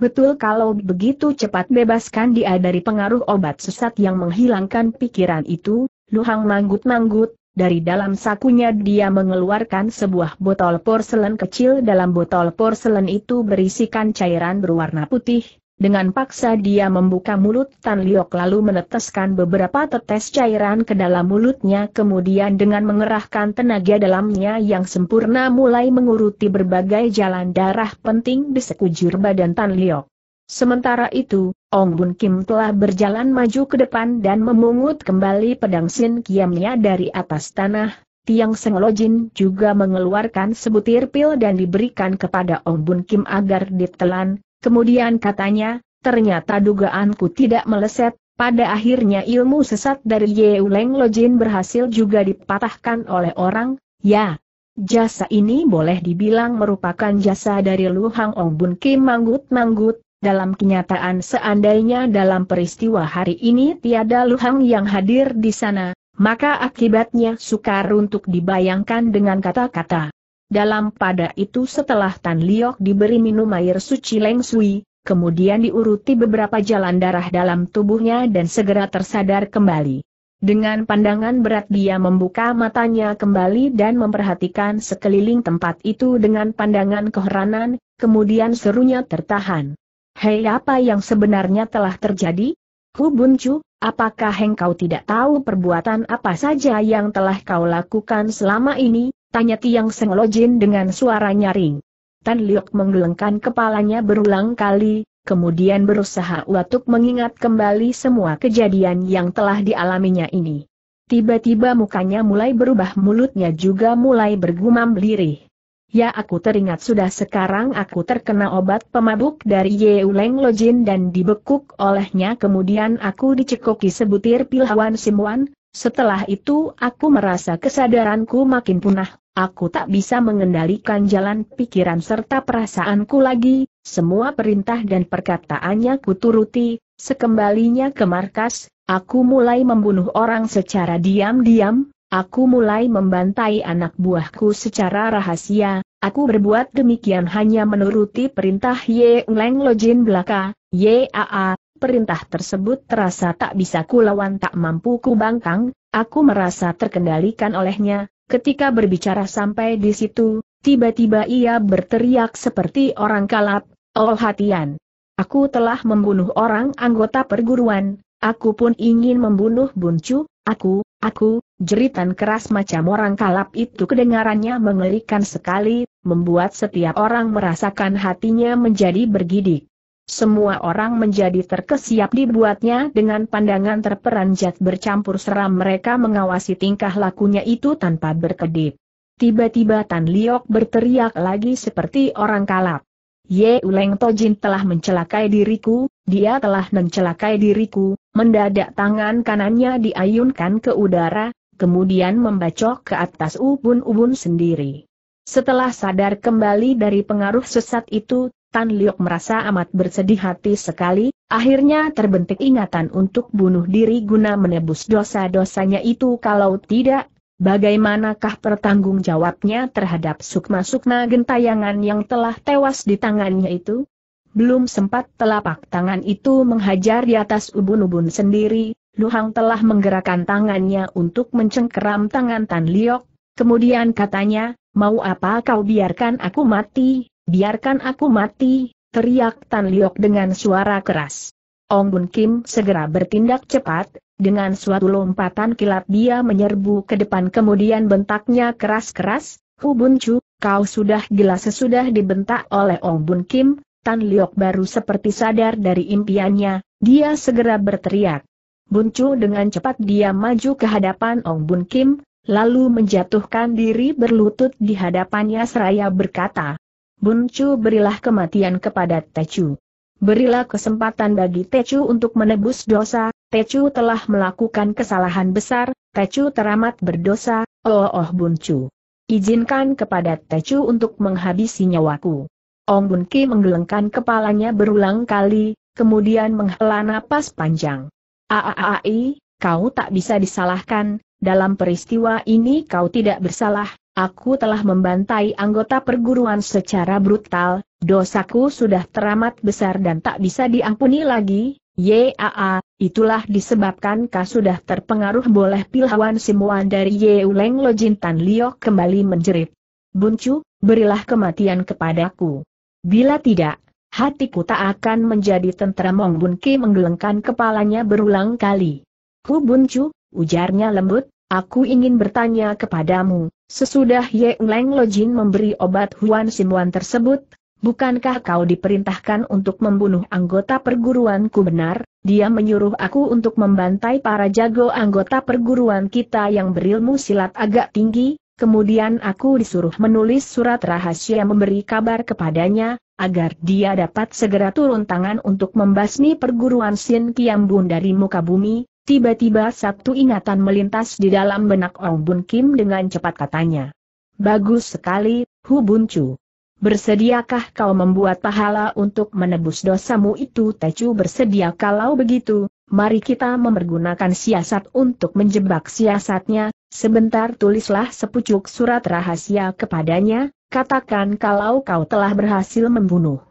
Betul kalau begitu cepat bebaskan dia dari pengaruh obat sesat yang menghilangkan pikiran itu, Luhang manggut-manggut, dari dalam sakunya dia mengeluarkan sebuah botol porselen kecil dalam botol porselen itu berisikan cairan berwarna putih, dengan paksa dia membuka mulut Tan Liok lalu meneteskan beberapa tetes cairan ke dalam mulutnya kemudian dengan mengerahkan tenaga dalamnya yang sempurna mulai menguruti berbagai jalan darah penting di sekujur badan Tan Liok. Sementara itu, Ong Bun Kim telah berjalan maju ke depan dan memungut kembali pedang Sin Kiamnya dari atas tanah. Tiang Seng Lojin juga mengeluarkan sebutir pil dan diberikan kepada Ong Bun Kim agar ditelan, Kemudian katanya, ternyata dugaanku tidak meleset, pada akhirnya ilmu sesat dari Yeuleng Lojin berhasil juga dipatahkan oleh orang, ya. Jasa ini boleh dibilang merupakan jasa dari Lu Hang Ong Bun Kim Manggut-Manggut, dalam kenyataan seandainya dalam peristiwa hari ini tiada Lu Hang yang hadir di sana, maka akibatnya sukar untuk dibayangkan dengan kata-kata. Dalam pada itu setelah Tan Liok diberi minum air suci Leng Sui, kemudian diuruti beberapa jalan darah dalam tubuhnya dan segera tersadar kembali. Dengan pandangan berat dia membuka matanya kembali dan memperhatikan sekeliling tempat itu dengan pandangan keheranan, kemudian serunya tertahan. Hei apa yang sebenarnya telah terjadi? Ku Buncu, apakah engkau tidak tahu perbuatan apa saja yang telah kau lakukan selama ini? Tanya Tiang Seng Lojin dengan suara nyaring. Tan Liok menggelengkan kepalanya berulang kali, kemudian berusaha untuk mengingat kembali semua kejadian yang telah dialaminya ini. Tiba-tiba mukanya mulai berubah mulutnya juga mulai bergumam lirih. Ya aku teringat sudah sekarang aku terkena obat pemabuk dari Yeuleng Lojin dan dibekuk olehnya kemudian aku dicekoki sebutir pilhawan simuan, setelah itu aku merasa kesadaranku makin punah, aku tak bisa mengendalikan jalan pikiran serta perasaanku lagi, semua perintah dan perkataannya kuturuti, sekembalinya ke markas, aku mulai membunuh orang secara diam-diam, aku mulai membantai anak buahku secara rahasia, aku berbuat demikian hanya menuruti perintah Ye Uleng Lojin Belaka, Ye Aa, perintah tersebut terasa tak bisa kulawan tak mampu kubangkang, aku merasa terkendalikan olehnya, ketika berbicara sampai di situ, tiba-tiba ia berteriak seperti orang kalap, Oh hatian! Aku telah membunuh orang anggota perguruan, aku pun ingin membunuh Buncu, aku, aku, jeritan keras macam orang kalap itu kedengarannya mengerikan sekali, membuat setiap orang merasakan hatinya menjadi bergidik. Semua orang menjadi terkesiap dibuatnya dengan pandangan terperanjat bercampur seram mereka mengawasi tingkah lakunya itu tanpa berkedip. Tiba-tiba Tan Liok berteriak lagi seperti orang kalap. Ye Uleng Tojin telah mencelakai diriku, dia telah mencelakai diriku, mendadak tangan kanannya diayunkan ke udara, kemudian membacok ke atas ubun-ubun sendiri. Setelah sadar kembali dari pengaruh sesat itu, Tan Liok merasa amat bersedih hati sekali, akhirnya terbentik ingatan untuk bunuh diri guna menebus dosa-dosanya itu kalau tidak, bagaimanakah pertanggung jawabnya terhadap sukma-sukma gentayangan yang telah tewas di tangannya itu? Belum sempat telapak tangan itu menghajar di atas ubun-ubun sendiri, Luhang telah menggerakkan tangannya untuk mencengkeram tangan Tan Liok, kemudian katanya, mau apa kau biarkan aku mati, Biarkan aku mati, teriak Tan Liok dengan suara keras. Ong Bun Kim segera bertindak cepat, dengan suatu lompatan kilat dia menyerbu ke depan kemudian bentaknya keras-keras, Hu Bun Chu, kau sudah gila sesudah dibentak oleh Ong Bun Kim, Tan Liok baru seperti sadar dari impiannya, dia segera berteriak. Bun Buncu dengan cepat dia maju ke hadapan Ong Bun Kim, lalu menjatuhkan diri berlutut di hadapannya seraya berkata, Buncu berilah kematian kepada Tecu. Berilah kesempatan bagi Tecu untuk menebus dosa, Tecu telah melakukan kesalahan besar, Tecu teramat berdosa, oh oh Buncu. Izinkan kepada Tecu untuk menghabisi nyawaku. Ong Bun menggelengkan kepalanya berulang kali, kemudian menghela napas panjang. Aaai, kau tak bisa disalahkan, dalam peristiwa ini kau tidak bersalah, Aku telah membantai anggota perguruan secara brutal, dosaku sudah teramat besar dan tak bisa diampuni lagi, YAA, itulah disebabkan kau sudah terpengaruh boleh pilhawan simuan dari Yeuleng Lojin Tan Liok kembali menjerit. Buncu, berilah kematian kepadaku. Bila tidak, hatiku tak akan menjadi tentera Mong Ki menggelengkan kepalanya berulang kali. Ku Buncu, ujarnya lembut, Aku ingin bertanya kepadamu, sesudah Ye Leng Lojin memberi obat Huan Simuan tersebut, bukankah kau diperintahkan untuk membunuh anggota perguruanku benar? Dia menyuruh aku untuk membantai para jago anggota perguruan kita yang berilmu silat agak tinggi, kemudian aku disuruh menulis surat rahasia memberi kabar kepadanya, agar dia dapat segera turun tangan untuk membasmi perguruan Sin Kiambun dari muka bumi, Tiba-tiba satu ingatan melintas di dalam benak Ong Bun Kim dengan cepat katanya. Bagus sekali, Hu Bun Chu. Bersediakah kau membuat pahala untuk menebus dosamu itu? Tecu bersedia kalau begitu, mari kita memergunakan siasat untuk menjebak siasatnya, sebentar tulislah sepucuk surat rahasia kepadanya, katakan kalau kau telah berhasil membunuh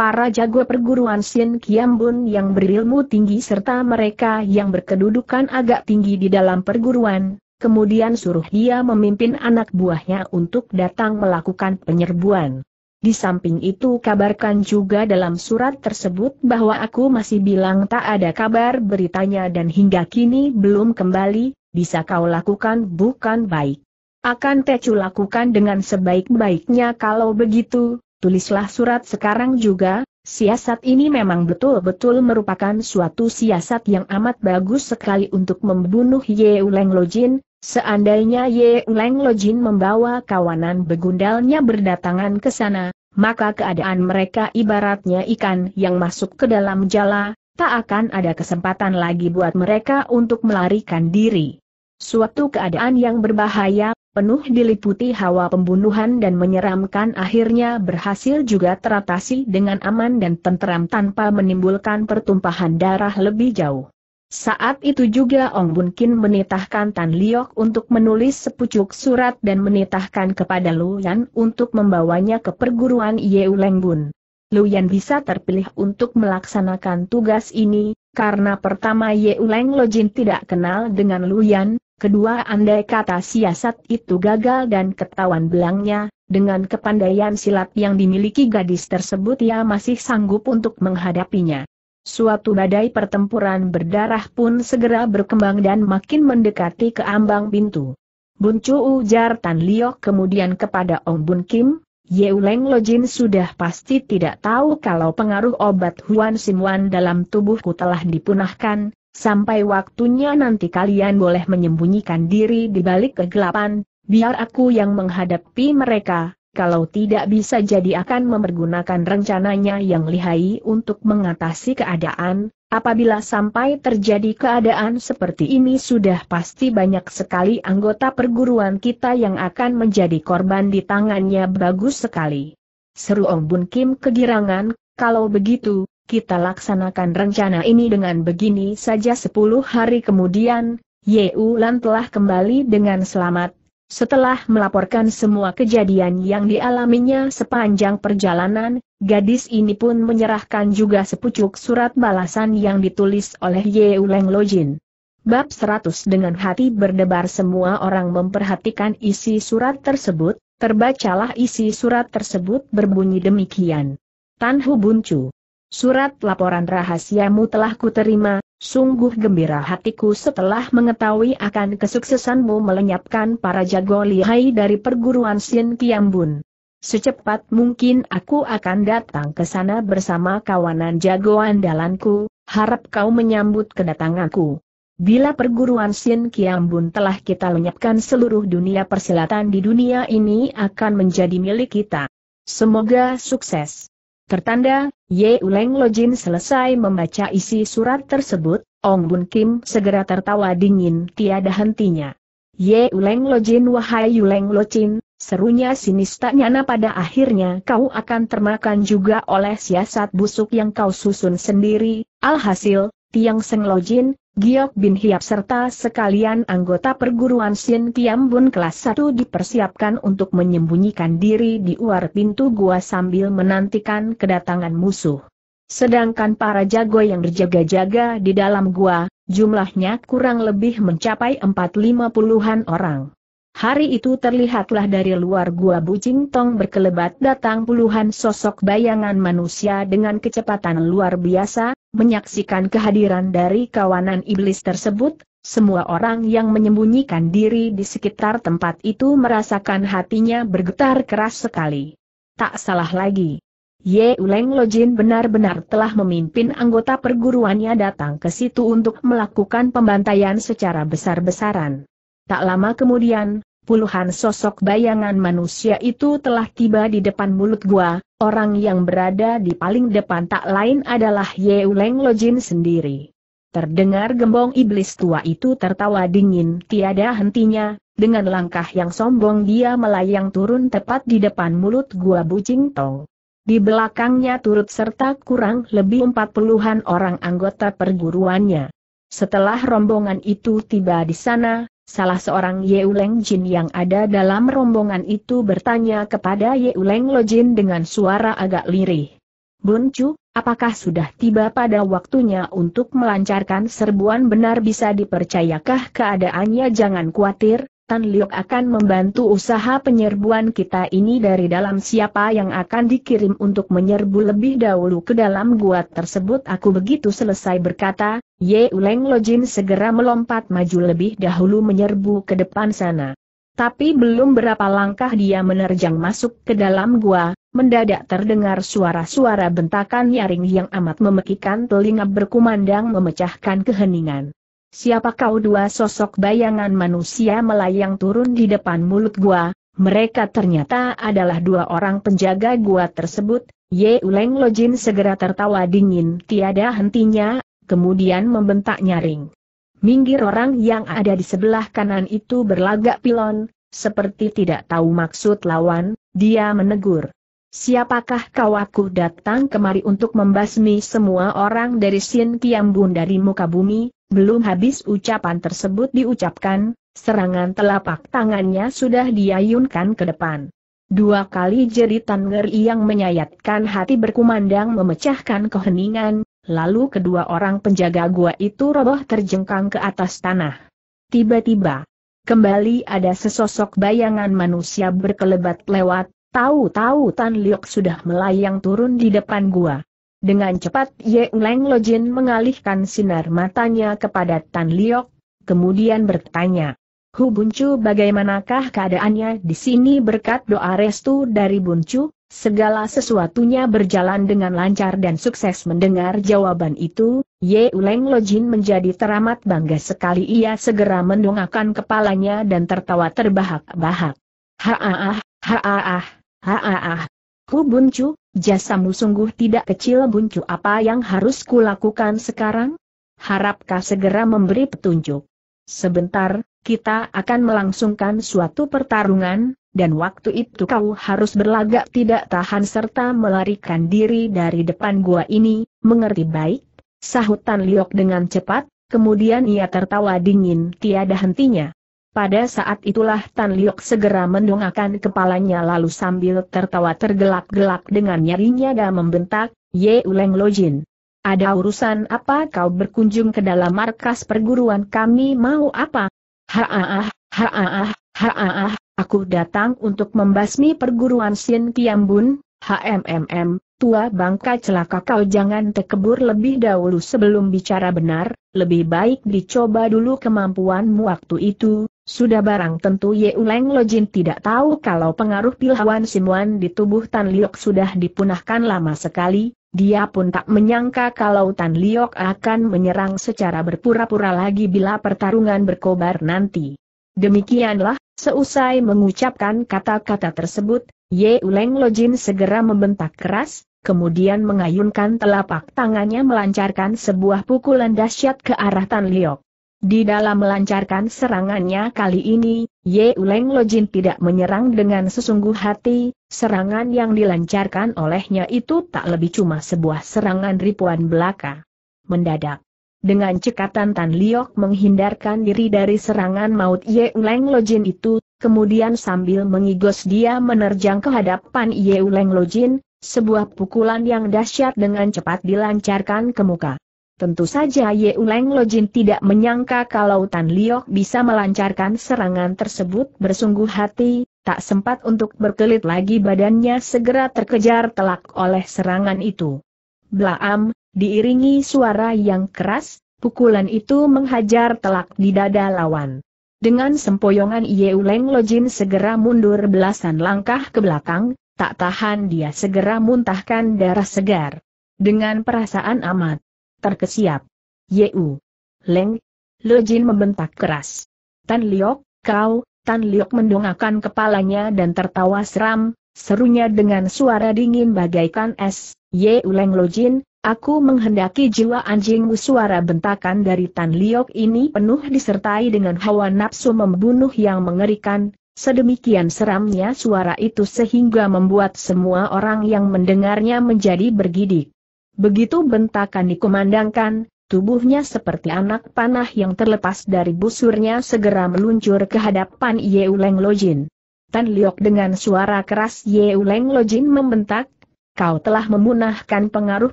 para jago perguruan Sin Kiambun yang berilmu tinggi serta mereka yang berkedudukan agak tinggi di dalam perguruan, kemudian suruh dia memimpin anak buahnya untuk datang melakukan penyerbuan. Di samping itu kabarkan juga dalam surat tersebut bahwa aku masih bilang tak ada kabar beritanya dan hingga kini belum kembali, bisa kau lakukan bukan baik. Akan Tecu lakukan dengan sebaik-baiknya kalau begitu, tulislah surat sekarang juga, siasat ini memang betul-betul merupakan suatu siasat yang amat bagus sekali untuk membunuh Ye Uleng Lojin, seandainya Ye Uleng Lojin membawa kawanan begundalnya berdatangan ke sana, maka keadaan mereka ibaratnya ikan yang masuk ke dalam jala, tak akan ada kesempatan lagi buat mereka untuk melarikan diri. Suatu keadaan yang berbahaya, penuh diliputi hawa pembunuhan dan menyeramkan akhirnya berhasil juga teratasi dengan aman dan tenteram tanpa menimbulkan pertumpahan darah lebih jauh. Saat itu juga Ong Bun Kin menitahkan Tan Liok untuk menulis sepucuk surat dan menitahkan kepada Luyan untuk membawanya ke perguruan Yeu Leng Bun. Luyan bisa terpilih untuk melaksanakan tugas ini, karena pertama Yeu Leng Lojin tidak kenal dengan Luyan, Kedua andai kata siasat itu gagal dan ketahuan belangnya, dengan kepandaian silat yang dimiliki gadis tersebut ia masih sanggup untuk menghadapinya. Suatu badai pertempuran berdarah pun segera berkembang dan makin mendekati ke ambang pintu. Buncu ujar Tan Liok kemudian kepada Ong Bun Kim, Yeuleng Lojin sudah pasti tidak tahu kalau pengaruh obat Huan Simuan dalam tubuhku telah dipunahkan, Sampai waktunya nanti kalian boleh menyembunyikan diri di balik kegelapan, biar aku yang menghadapi mereka, kalau tidak bisa jadi akan mempergunakan rencananya yang lihai untuk mengatasi keadaan, apabila sampai terjadi keadaan seperti ini sudah pasti banyak sekali anggota perguruan kita yang akan menjadi korban di tangannya bagus sekali. Seru Ong Bun Kim kegirangan, kalau begitu, kita laksanakan rencana ini dengan begini saja sepuluh hari kemudian, Ye Ulan telah kembali dengan selamat, setelah melaporkan semua kejadian yang dialaminya sepanjang perjalanan, gadis ini pun menyerahkan juga sepucuk surat balasan yang ditulis oleh Ye Uleng Lojin. Bab 100 dengan hati berdebar semua orang memperhatikan isi surat tersebut, terbacalah isi surat tersebut berbunyi demikian. Tan Hu Buncu Surat laporan rahasiamu telah kuterima, sungguh gembira hatiku setelah mengetahui akan kesuksesanmu melenyapkan para jago lihai dari perguruan Sin Kiambun. Secepat mungkin aku akan datang ke sana bersama kawanan jago andalanku, harap kau menyambut kedatanganku. Bila perguruan Sin Kiambun telah kita lenyapkan seluruh dunia persilatan di dunia ini akan menjadi milik kita. Semoga sukses. Tertanda, Ye Uleng Lojin selesai membaca isi surat tersebut, Ong Bun Kim segera tertawa dingin tiada hentinya. Ye Uleng Lojin wahai Uleng Lojin, serunya sinis tak nyana pada akhirnya kau akan termakan juga oleh siasat busuk yang kau susun sendiri, alhasil, Tiang Seng Lojin, Giok Bin Hiap serta sekalian anggota perguruan Sien Kiam Bun kelas 1 dipersiapkan untuk menyembunyikan diri di luar pintu gua sambil menantikan kedatangan musuh. Sedangkan para jago yang berjaga-jaga di dalam gua, jumlahnya kurang lebih mencapai empat 450-an orang. Hari itu terlihatlah dari luar gua bucing tong berkelebat datang puluhan sosok bayangan manusia dengan kecepatan luar biasa, menyaksikan kehadiran dari kawanan iblis tersebut, semua orang yang menyembunyikan diri di sekitar tempat itu merasakan hatinya bergetar keras sekali. Tak salah lagi. Ye Uleng Lojin benar-benar telah memimpin anggota perguruannya datang ke situ untuk melakukan pembantaian secara besar-besaran. Tak lama kemudian, puluhan sosok bayangan manusia itu telah tiba di depan mulut gua, orang yang berada di paling depan tak lain adalah Ye Yeuleng Lojin sendiri. Terdengar gembong iblis tua itu tertawa dingin tiada hentinya, dengan langkah yang sombong dia melayang turun tepat di depan mulut gua bucing tong. Di belakangnya turut serta kurang lebih empat puluhan orang anggota perguruannya. Setelah rombongan itu tiba di sana, Salah seorang Yeuleng Jin yang ada dalam rombongan itu bertanya kepada Yeuleng Lojin dengan suara agak lirih. Bun Chu, apakah sudah tiba pada waktunya untuk melancarkan serbuan benar bisa dipercayakah keadaannya jangan khawatir, Tan Liok akan membantu usaha penyerbuan kita ini dari dalam siapa yang akan dikirim untuk menyerbu lebih dahulu ke dalam gua tersebut aku begitu selesai berkata, Ye Uleng Lojin segera melompat maju lebih dahulu menyerbu ke depan sana. Tapi belum berapa langkah dia menerjang masuk ke dalam gua, mendadak terdengar suara-suara bentakan nyaring yang amat memekikan telinga berkumandang memecahkan keheningan. Siapa kau dua sosok bayangan manusia melayang turun di depan mulut gua, mereka ternyata adalah dua orang penjaga gua tersebut, Ye Uleng Lojin segera tertawa dingin tiada hentinya, kemudian membentak nyaring. Minggir orang yang ada di sebelah kanan itu berlagak pilon, seperti tidak tahu maksud lawan, dia menegur. Siapakah kau aku datang kemari untuk membasmi semua orang dari Sin Kiambun dari muka bumi, belum habis ucapan tersebut diucapkan, serangan telapak tangannya sudah diayunkan ke depan. Dua kali jeritan ngeri yang menyayatkan hati berkumandang memecahkan keheningan, lalu kedua orang penjaga gua itu roboh terjengkang ke atas tanah. Tiba-tiba, kembali ada sesosok bayangan manusia berkelebat lewat, tahu-tahu Tan Liok sudah melayang turun di depan gua. Dengan cepat Ye Leng Lojin mengalihkan sinar matanya kepada Tan Liok, kemudian bertanya. Hu Buncu bagaimanakah keadaannya di sini berkat doa restu dari Buncu, segala sesuatunya berjalan dengan lancar dan sukses mendengar jawaban itu, Ye Uleng Lojin menjadi teramat bangga sekali ia segera mendongakkan kepalanya dan tertawa terbahak-bahak. Haaah, haaah, ah Hu Buncu, Jasamu sungguh tidak kecil buncu apa yang harus kulakukan sekarang? Harapkah segera memberi petunjuk? Sebentar, kita akan melangsungkan suatu pertarungan, dan waktu itu kau harus berlagak tidak tahan serta melarikan diri dari depan gua ini, mengerti baik? Sahutan Liok dengan cepat, kemudian ia tertawa dingin tiada hentinya. Pada saat itulah Tan Liok segera mendongakkan kepalanya lalu sambil tertawa tergelak-gelak dengan nyarinya dan membentak, Ye Uleng Lojin. Ada urusan apa kau berkunjung ke dalam markas perguruan kami mau apa? Haaah, haaah, ah aku datang untuk membasmi perguruan Sin Kiambun, HMMM, tua bangka celaka kau jangan tekebur lebih dahulu sebelum bicara benar, lebih baik dicoba dulu kemampuanmu waktu itu, sudah barang tentu Ye Uleng Lojin tidak tahu kalau pengaruh pilhawan Simuan di tubuh Tan Liok sudah dipunahkan lama sekali, dia pun tak menyangka kalau Tan Liok akan menyerang secara berpura-pura lagi bila pertarungan berkobar nanti. Demikianlah, seusai mengucapkan kata-kata tersebut, Ye Uleng Lojin segera membentak keras, kemudian mengayunkan telapak tangannya melancarkan sebuah pukulan dahsyat ke arah Tan Liok. Di dalam melancarkan serangannya kali ini, Ye Uleng Lojin tidak menyerang dengan sesungguh hati, serangan yang dilancarkan olehnya itu tak lebih cuma sebuah serangan ripuan belaka. Mendadak. Dengan cekatan Tan Liok menghindarkan diri dari serangan maut Ye Uleng Lojin itu, kemudian sambil mengigos dia menerjang ke hadapan Ye Uleng Lojin, sebuah pukulan yang dahsyat dengan cepat dilancarkan ke muka. Tentu saja Ye Uleng Lojin tidak menyangka kalau Tan Liok bisa melancarkan serangan tersebut bersungguh hati, tak sempat untuk berkelit lagi badannya segera terkejar telak oleh serangan itu. Blaam, diiringi suara yang keras, pukulan itu menghajar telak di dada lawan. Dengan sempoyongan Ye Uleng Lojin segera mundur belasan langkah ke belakang, tak tahan dia segera muntahkan darah segar. Dengan perasaan amat terkesiap. Yeu. Leng. Jin membentak keras. Tan Liok, kau, Tan Liok mendongakkan kepalanya dan tertawa seram, serunya dengan suara dingin bagaikan es. Yeu Leng Jin, Aku menghendaki jiwa anjingmu suara bentakan dari Tan Liok ini penuh disertai dengan hawa nafsu membunuh yang mengerikan, sedemikian seramnya suara itu sehingga membuat semua orang yang mendengarnya menjadi bergidik. Begitu bentakan dikumandangkan, tubuhnya seperti anak panah yang terlepas dari busurnya segera meluncur ke hadapan Yeuleng Lojin. Tan Liok dengan suara keras Yeuleng Lojin membentak, kau telah memunahkan pengaruh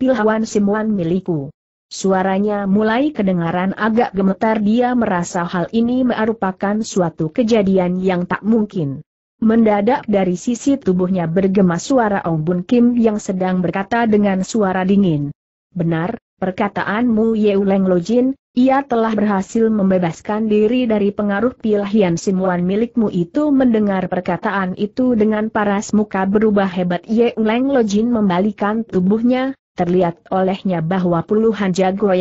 pilhawan simuan milikku. Suaranya mulai kedengaran agak gemetar dia merasa hal ini merupakan suatu kejadian yang tak mungkin. Mendadak dari sisi tubuhnya bergema suara Ong Bun Kim yang sedang berkata dengan suara dingin. Benar, perkataanmu Yeuleng Lojin, ia telah berhasil membebaskan diri dari pengaruh pilihan simulan milikmu itu mendengar perkataan itu dengan paras muka berubah hebat Yeuleng Lojin membalikan tubuhnya, terlihat olehnya bahwa puluhan jago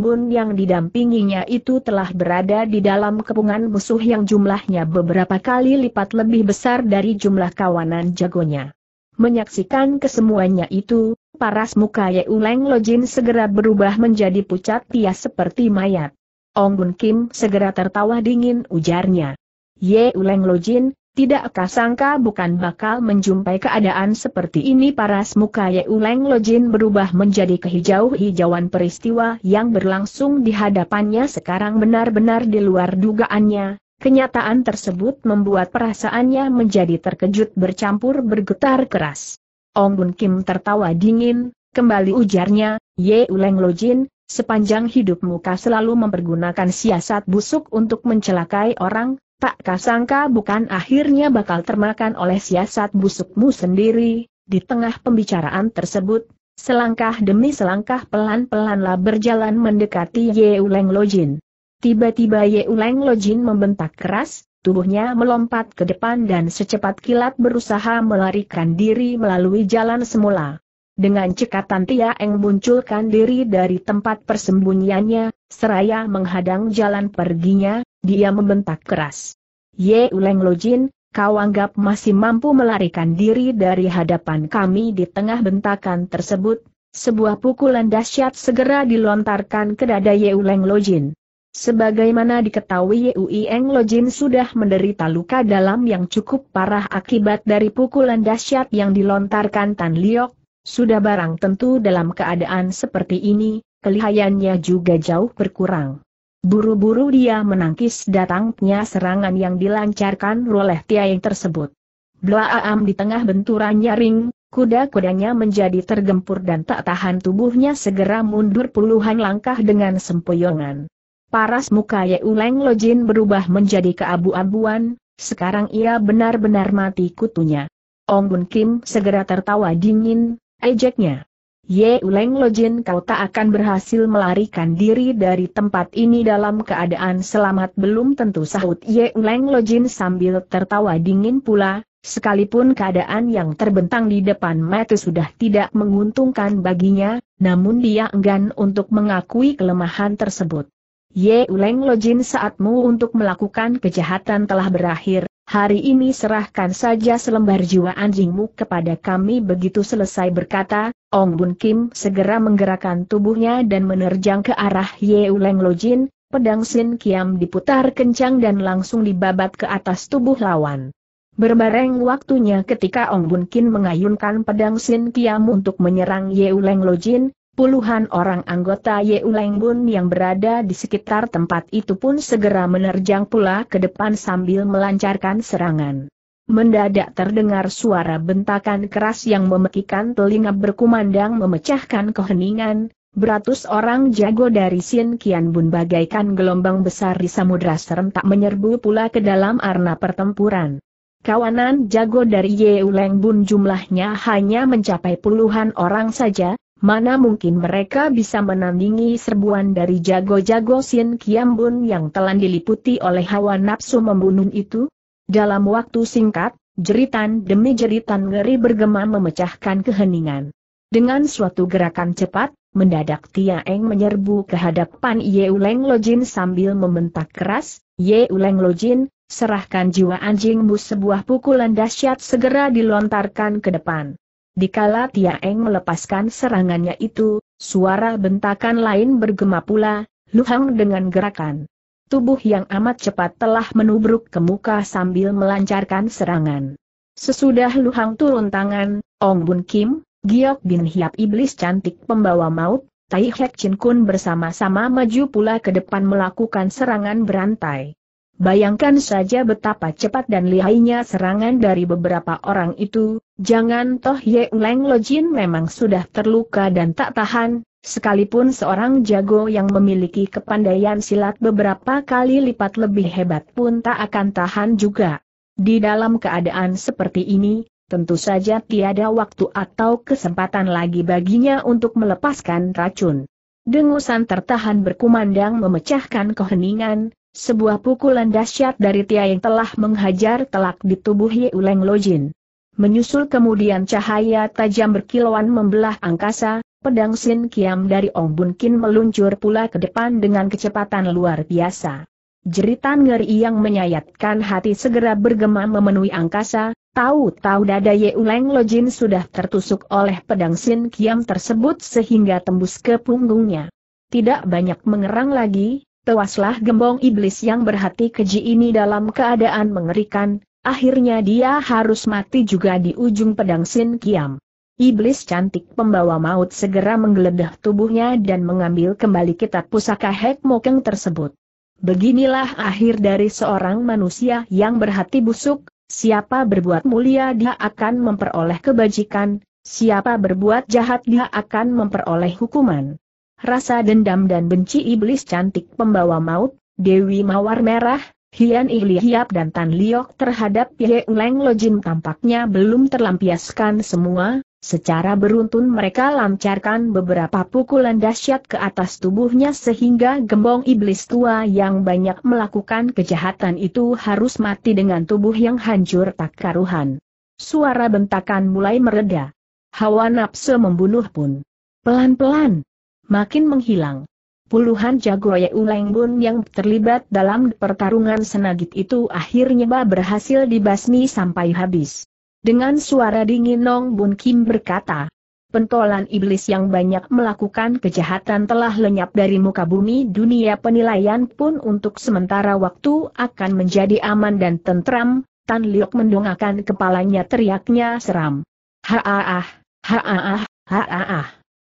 Bun yang didampinginya itu telah berada di dalam kepungan musuh yang jumlahnya beberapa kali lipat lebih besar dari jumlah kawanan jagonya. Menyaksikan kesemuanya itu, paras muka Uleng Lojin segera berubah menjadi pucat pias seperti mayat. Ong Bun Kim segera tertawa dingin ujarnya. Ye Uleng Lojin, tidak kasangka bukan bakal menjumpai keadaan seperti ini paras muka Yeuleng Lojin berubah menjadi kehijau-hijauan peristiwa yang berlangsung di hadapannya sekarang benar-benar di luar dugaannya. Kenyataan tersebut membuat perasaannya menjadi terkejut bercampur bergetar keras. Ong Bun Kim tertawa dingin, kembali ujarnya, Ye Yeuleng Lojin, sepanjang hidup muka selalu mempergunakan siasat busuk untuk mencelakai orang, tak kasangka bukan akhirnya bakal termakan oleh siasat busukmu sendiri, di tengah pembicaraan tersebut, selangkah demi selangkah pelan-pelanlah berjalan mendekati Ye Uleng Lojin. Tiba-tiba Ye Uleng Lojin membentak keras, tubuhnya melompat ke depan dan secepat kilat berusaha melarikan diri melalui jalan semula. Dengan cekatan Tia Eng munculkan diri dari tempat persembunyiannya, seraya menghadang jalan perginya, dia membentak keras. Ye Uleng Lojin, kau anggap masih mampu melarikan diri dari hadapan kami di tengah bentakan tersebut, sebuah pukulan dahsyat segera dilontarkan ke dada Ye Uleng Lojin. Sebagaimana diketahui Yue Eng Lojin sudah menderita luka dalam yang cukup parah akibat dari pukulan dahsyat yang dilontarkan Tan Liok, sudah barang tentu dalam keadaan seperti ini, kelihayannya juga jauh berkurang. Buru-buru dia menangkis datangnya serangan yang dilancarkan oleh tiang tersebut. Blaam di tengah benturan nyaring, kuda-kudanya menjadi tergempur dan tak tahan tubuhnya segera mundur puluhan langkah dengan sempoyongan. Paras muka Uleng Lojin berubah menjadi keabu-abuan, sekarang ia benar-benar mati kutunya. Ong Bun Kim segera tertawa dingin, ejeknya. Ye Uleng Lojin kau tak akan berhasil melarikan diri dari tempat ini dalam keadaan selamat belum tentu sahut Ye Uleng Lojin sambil tertawa dingin pula, sekalipun keadaan yang terbentang di depan mata sudah tidak menguntungkan baginya, namun dia enggan untuk mengakui kelemahan tersebut. Ye Uleng Lojin saatmu untuk melakukan kejahatan telah berakhir, hari ini serahkan saja selembar jiwa anjingmu kepada kami begitu selesai berkata, Ong Bun Kim segera menggerakkan tubuhnya dan menerjang ke arah Ye Uleng Lojin, pedang Sin Kiam diputar kencang dan langsung dibabat ke atas tubuh lawan. Berbareng waktunya ketika Ong Bun Kim mengayunkan pedang Sin Kiam untuk menyerang Ye Uleng Lojin, Puluhan orang anggota Yeulengbun Lengbun yang berada di sekitar tempat itu pun segera menerjang pula ke depan sambil melancarkan serangan. Mendadak terdengar suara bentakan keras yang memekikan telinga berkumandang memecahkan keheningan, beratus orang jago dari Sin Kian bagaikan gelombang besar di samudra serentak menyerbu pula ke dalam arena pertempuran. Kawanan jago dari Yeulengbun jumlahnya hanya mencapai puluhan orang saja, Mana mungkin mereka bisa menandingi serbuan dari jago-jago Sin Kiambun yang telah diliputi oleh hawa nafsu membunuh itu? Dalam waktu singkat, jeritan demi jeritan ngeri bergema memecahkan keheningan. Dengan suatu gerakan cepat, mendadak Tia Eng menyerbu ke hadapan Ye Uleng Lojin sambil membentak keras, Ye Uleng Lojin, serahkan jiwa anjingmu sebuah pukulan dahsyat segera dilontarkan ke depan. Dikala Tiaeng melepaskan serangannya itu, suara bentakan lain bergema pula, Luhang dengan gerakan. Tubuh yang amat cepat telah menubruk ke muka sambil melancarkan serangan. Sesudah Luhang turun tangan, Ong Bun Kim, Giok Bin Hiap Iblis cantik pembawa maut, Tai Hek Chin Kun bersama-sama maju pula ke depan melakukan serangan berantai. Bayangkan saja betapa cepat dan lihainya serangan dari beberapa orang itu, jangan toh Ye Leng Lojin memang sudah terluka dan tak tahan, sekalipun seorang jago yang memiliki kepandaian silat beberapa kali lipat lebih hebat pun tak akan tahan juga. Di dalam keadaan seperti ini, tentu saja tiada waktu atau kesempatan lagi baginya untuk melepaskan racun. Dengusan tertahan berkumandang memecahkan keheningan, sebuah pukulan dahsyat dari Tia yang telah menghajar telak di tubuh Ye Uleng Lojin. Menyusul kemudian cahaya tajam berkilauan membelah angkasa, pedang Sin Kiam dari Ong Bun Kin meluncur pula ke depan dengan kecepatan luar biasa. Jeritan ngeri yang menyayatkan hati segera bergema memenuhi angkasa, tahu-tahu dada Ye Uleng Lojin sudah tertusuk oleh pedang Sin Kiam tersebut sehingga tembus ke punggungnya. Tidak banyak mengerang lagi, Tewaslah gembong iblis yang berhati keji ini dalam keadaan mengerikan, akhirnya dia harus mati juga di ujung pedang Sin Kiam. Iblis cantik pembawa maut segera menggeledah tubuhnya dan mengambil kembali kitab pusaka Hek Mokeng tersebut. Beginilah akhir dari seorang manusia yang berhati busuk, siapa berbuat mulia dia akan memperoleh kebajikan, siapa berbuat jahat dia akan memperoleh hukuman rasa dendam dan benci iblis cantik pembawa maut, Dewi Mawar Merah, Hian Ili Hiap dan Tan Liok terhadap Ye Uleng Lojin tampaknya belum terlampiaskan semua, secara beruntun mereka lancarkan beberapa pukulan dahsyat ke atas tubuhnya sehingga gembong iblis tua yang banyak melakukan kejahatan itu harus mati dengan tubuh yang hancur tak karuhan. Suara bentakan mulai mereda. Hawa nafsu membunuh pun. Pelan-pelan, makin menghilang. Puluhan jagoye Ulengbun yang terlibat dalam pertarungan senagit itu akhirnya berhasil dibasmi sampai habis. Dengan suara dingin Nong Bun Kim berkata, pentolan iblis yang banyak melakukan kejahatan telah lenyap dari muka bumi dunia penilaian pun untuk sementara waktu akan menjadi aman dan tentram, Tan Liok mendongakkan kepalanya teriaknya seram. Haaah, haaah, ha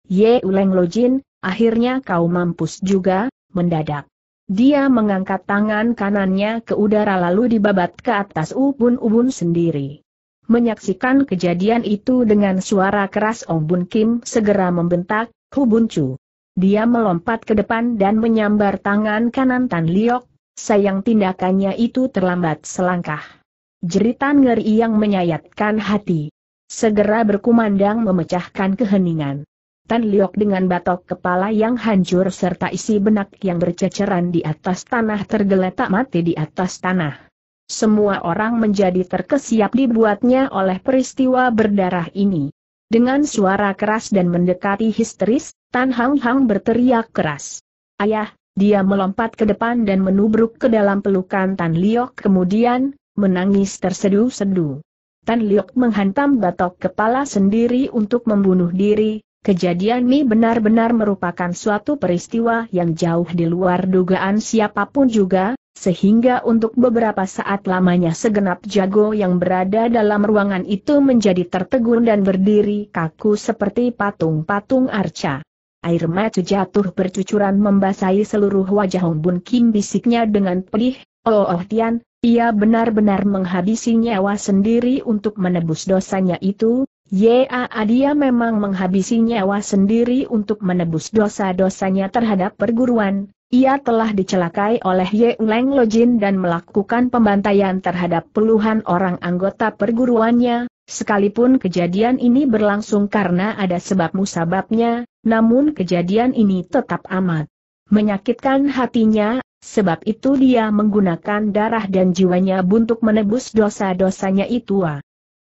Ye Uleng Lojin, akhirnya kau mampus juga, mendadak. Dia mengangkat tangan kanannya ke udara lalu dibabat ke atas ubun-ubun sendiri. Menyaksikan kejadian itu dengan suara keras Ong Bun Kim segera membentak, Hubun Chu. Dia melompat ke depan dan menyambar tangan kanan Tan Liok, sayang tindakannya itu terlambat selangkah. Jeritan ngeri yang menyayatkan hati. Segera berkumandang memecahkan keheningan. Tan Liok dengan batok kepala yang hancur serta isi benak yang berceceran di atas tanah tergeletak mati di atas tanah. Semua orang menjadi terkesiap dibuatnya oleh peristiwa berdarah ini. Dengan suara keras dan mendekati histeris, Tan Hang Hang berteriak keras. Ayah, dia melompat ke depan dan menubruk ke dalam pelukan Tan Liok kemudian, menangis terseduh-seduh. Tan Liok menghantam batok kepala sendiri untuk membunuh diri, Kejadian ini benar-benar merupakan suatu peristiwa yang jauh di luar dugaan siapapun juga, sehingga untuk beberapa saat lamanya segenap jago yang berada dalam ruangan itu menjadi tertegun dan berdiri kaku seperti patung-patung arca. Air mata jatuh bercucuran membasahi seluruh wajah Hong Bun Kim bisiknya dengan pedih, Oh Oh Tian, ia benar-benar menghabisi nyawa sendiri untuk menebus dosanya itu, Ya dia memang menghabisi nyawa sendiri untuk menebus dosa-dosanya terhadap perguruan, ia telah dicelakai oleh Ye Uleng Lojin dan melakukan pembantaian terhadap puluhan orang anggota perguruannya, sekalipun kejadian ini berlangsung karena ada sebab musababnya, namun kejadian ini tetap amat menyakitkan hatinya, sebab itu dia menggunakan darah dan jiwanya untuk menebus dosa-dosanya itu.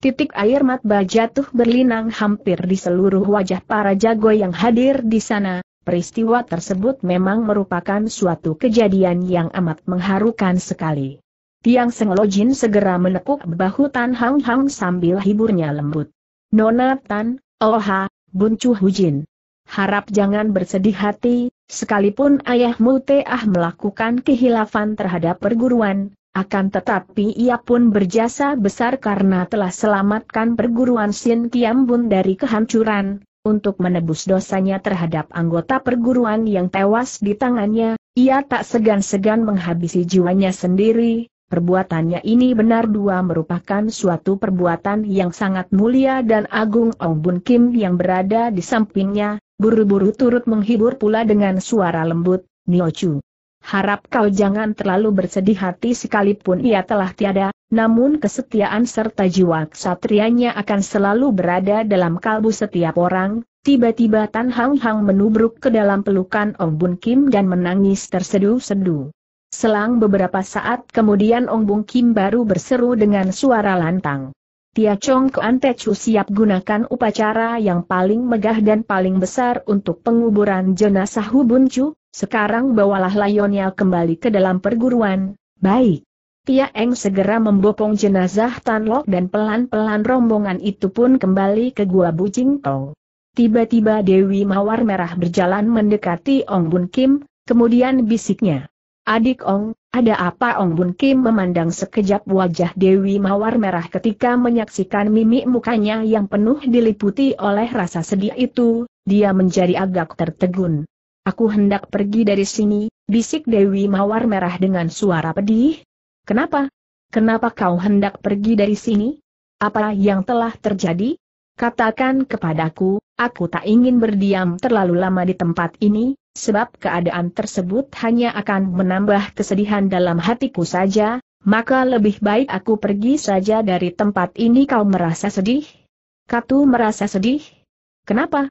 Titik air mata jatuh berlinang hampir di seluruh wajah para jago yang hadir di sana. Peristiwa tersebut memang merupakan suatu kejadian yang amat mengharukan sekali. Tiang seng Senglojin segera menekuk bahu Tan Hang Hang sambil hiburnya lembut. Nona Tan, Oha, Buncu Hujin. Harap jangan bersedih hati, sekalipun ayahmu Teh Ah melakukan kehilafan terhadap perguruan, akan tetapi ia pun berjasa besar karena telah selamatkan perguruan Sin Kiambun dari kehancuran, untuk menebus dosanya terhadap anggota perguruan yang tewas di tangannya, ia tak segan-segan menghabisi jiwanya sendiri, perbuatannya ini benar dua merupakan suatu perbuatan yang sangat mulia dan agung Ong Bun Kim yang berada di sampingnya, buru-buru turut menghibur pula dengan suara lembut, Niochu, Harap kau jangan terlalu bersedih hati sekalipun ia telah tiada, namun kesetiaan serta jiwa ksatrianya akan selalu berada dalam kalbu setiap orang. Tiba-tiba Tan Hang Hang menubruk ke dalam pelukan Ong Bun Kim dan menangis tersedu sedu Selang beberapa saat kemudian Ong Bun Kim baru berseru dengan suara lantang. Tia Chong Kuan Techu siap gunakan upacara yang paling megah dan paling besar untuk penguburan jenazah Hubun Chu, sekarang bawalah layonnya kembali ke dalam perguruan, baik. Tia Eng segera membopong jenazah Tan Lok dan pelan-pelan rombongan itu pun kembali ke gua Bucing Tong. Tiba-tiba Dewi Mawar Merah berjalan mendekati Ong Bun Kim, kemudian bisiknya. Adik Ong, ada apa Ong Bun Kim memandang sekejap wajah Dewi Mawar Merah ketika menyaksikan mimik mukanya yang penuh diliputi oleh rasa sedih itu, dia menjadi agak tertegun. Aku hendak pergi dari sini, bisik Dewi Mawar Merah dengan suara pedih. Kenapa? Kenapa kau hendak pergi dari sini? Apa yang telah terjadi? Katakan kepadaku, aku tak ingin berdiam terlalu lama di tempat ini, sebab keadaan tersebut hanya akan menambah kesedihan dalam hatiku saja, maka lebih baik aku pergi saja dari tempat ini kau merasa sedih? Katu merasa sedih? Kenapa?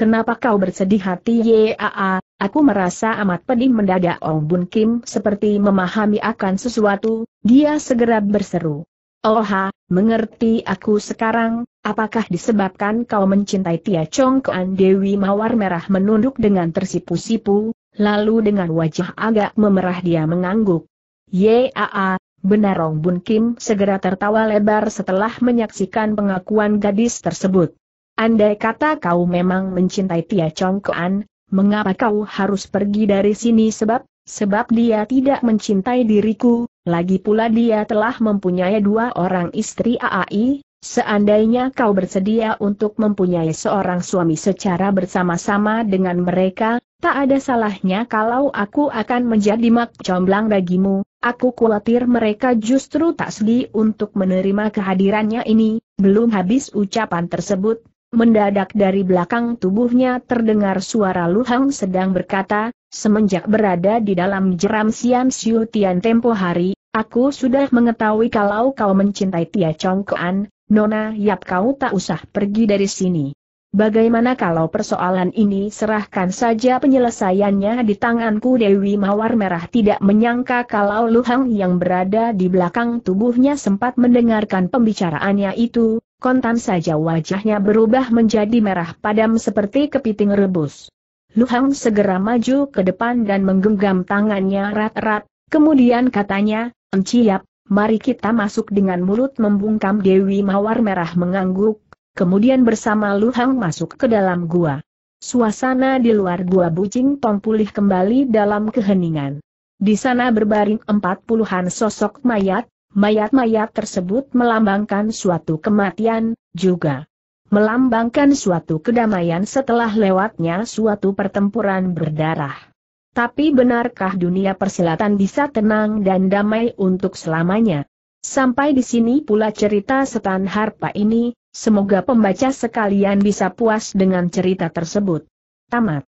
Kenapa kau bersedih hati Yaa, aku merasa amat pedih mendadak Ong Bun Kim seperti memahami akan sesuatu, dia segera berseru. Oha, oh mengerti aku sekarang, apakah disebabkan kau mencintai Tia Chong Kuan Dewi Mawar Merah menunduk dengan tersipu-sipu, lalu dengan wajah agak memerah dia mengangguk. Yaa, benar Ong Bun Kim segera tertawa lebar setelah menyaksikan pengakuan gadis tersebut. Andai kata kau memang mencintai Tia Chongkoan, mengapa kau harus pergi dari sini sebab, sebab dia tidak mencintai diriku, lagi pula dia telah mempunyai dua orang istri AAI, seandainya kau bersedia untuk mempunyai seorang suami secara bersama-sama dengan mereka, tak ada salahnya kalau aku akan menjadi mak comblang bagimu, aku khawatir mereka justru tak sedih untuk menerima kehadirannya ini, belum habis ucapan tersebut, Mendadak dari belakang tubuhnya terdengar suara Luhang sedang berkata, semenjak berada di dalam jeram Sian Siu Tian tempo hari, aku sudah mengetahui kalau kau mencintai Tia Chong Chongkoan, Nona Yap kau tak usah pergi dari sini. Bagaimana kalau persoalan ini serahkan saja penyelesaiannya di tanganku Dewi Mawar Merah tidak menyangka kalau Luhang yang berada di belakang tubuhnya sempat mendengarkan pembicaraannya itu, kontan saja wajahnya berubah menjadi merah padam seperti kepiting rebus. Luhang segera maju ke depan dan menggenggam tangannya erat-erat, kemudian katanya, Enciap, mari kita masuk dengan mulut membungkam Dewi Mawar Merah mengangguk, kemudian bersama Luhang masuk ke dalam gua. Suasana di luar gua Bucing Tong pulih kembali dalam keheningan. Di sana berbaring empat puluhan sosok mayat, mayat-mayat tersebut melambangkan suatu kematian, juga melambangkan suatu kedamaian setelah lewatnya suatu pertempuran berdarah. Tapi benarkah dunia persilatan bisa tenang dan damai untuk selamanya? Sampai di sini pula cerita setan harpa ini, semoga pembaca sekalian bisa puas dengan cerita tersebut. Tamat.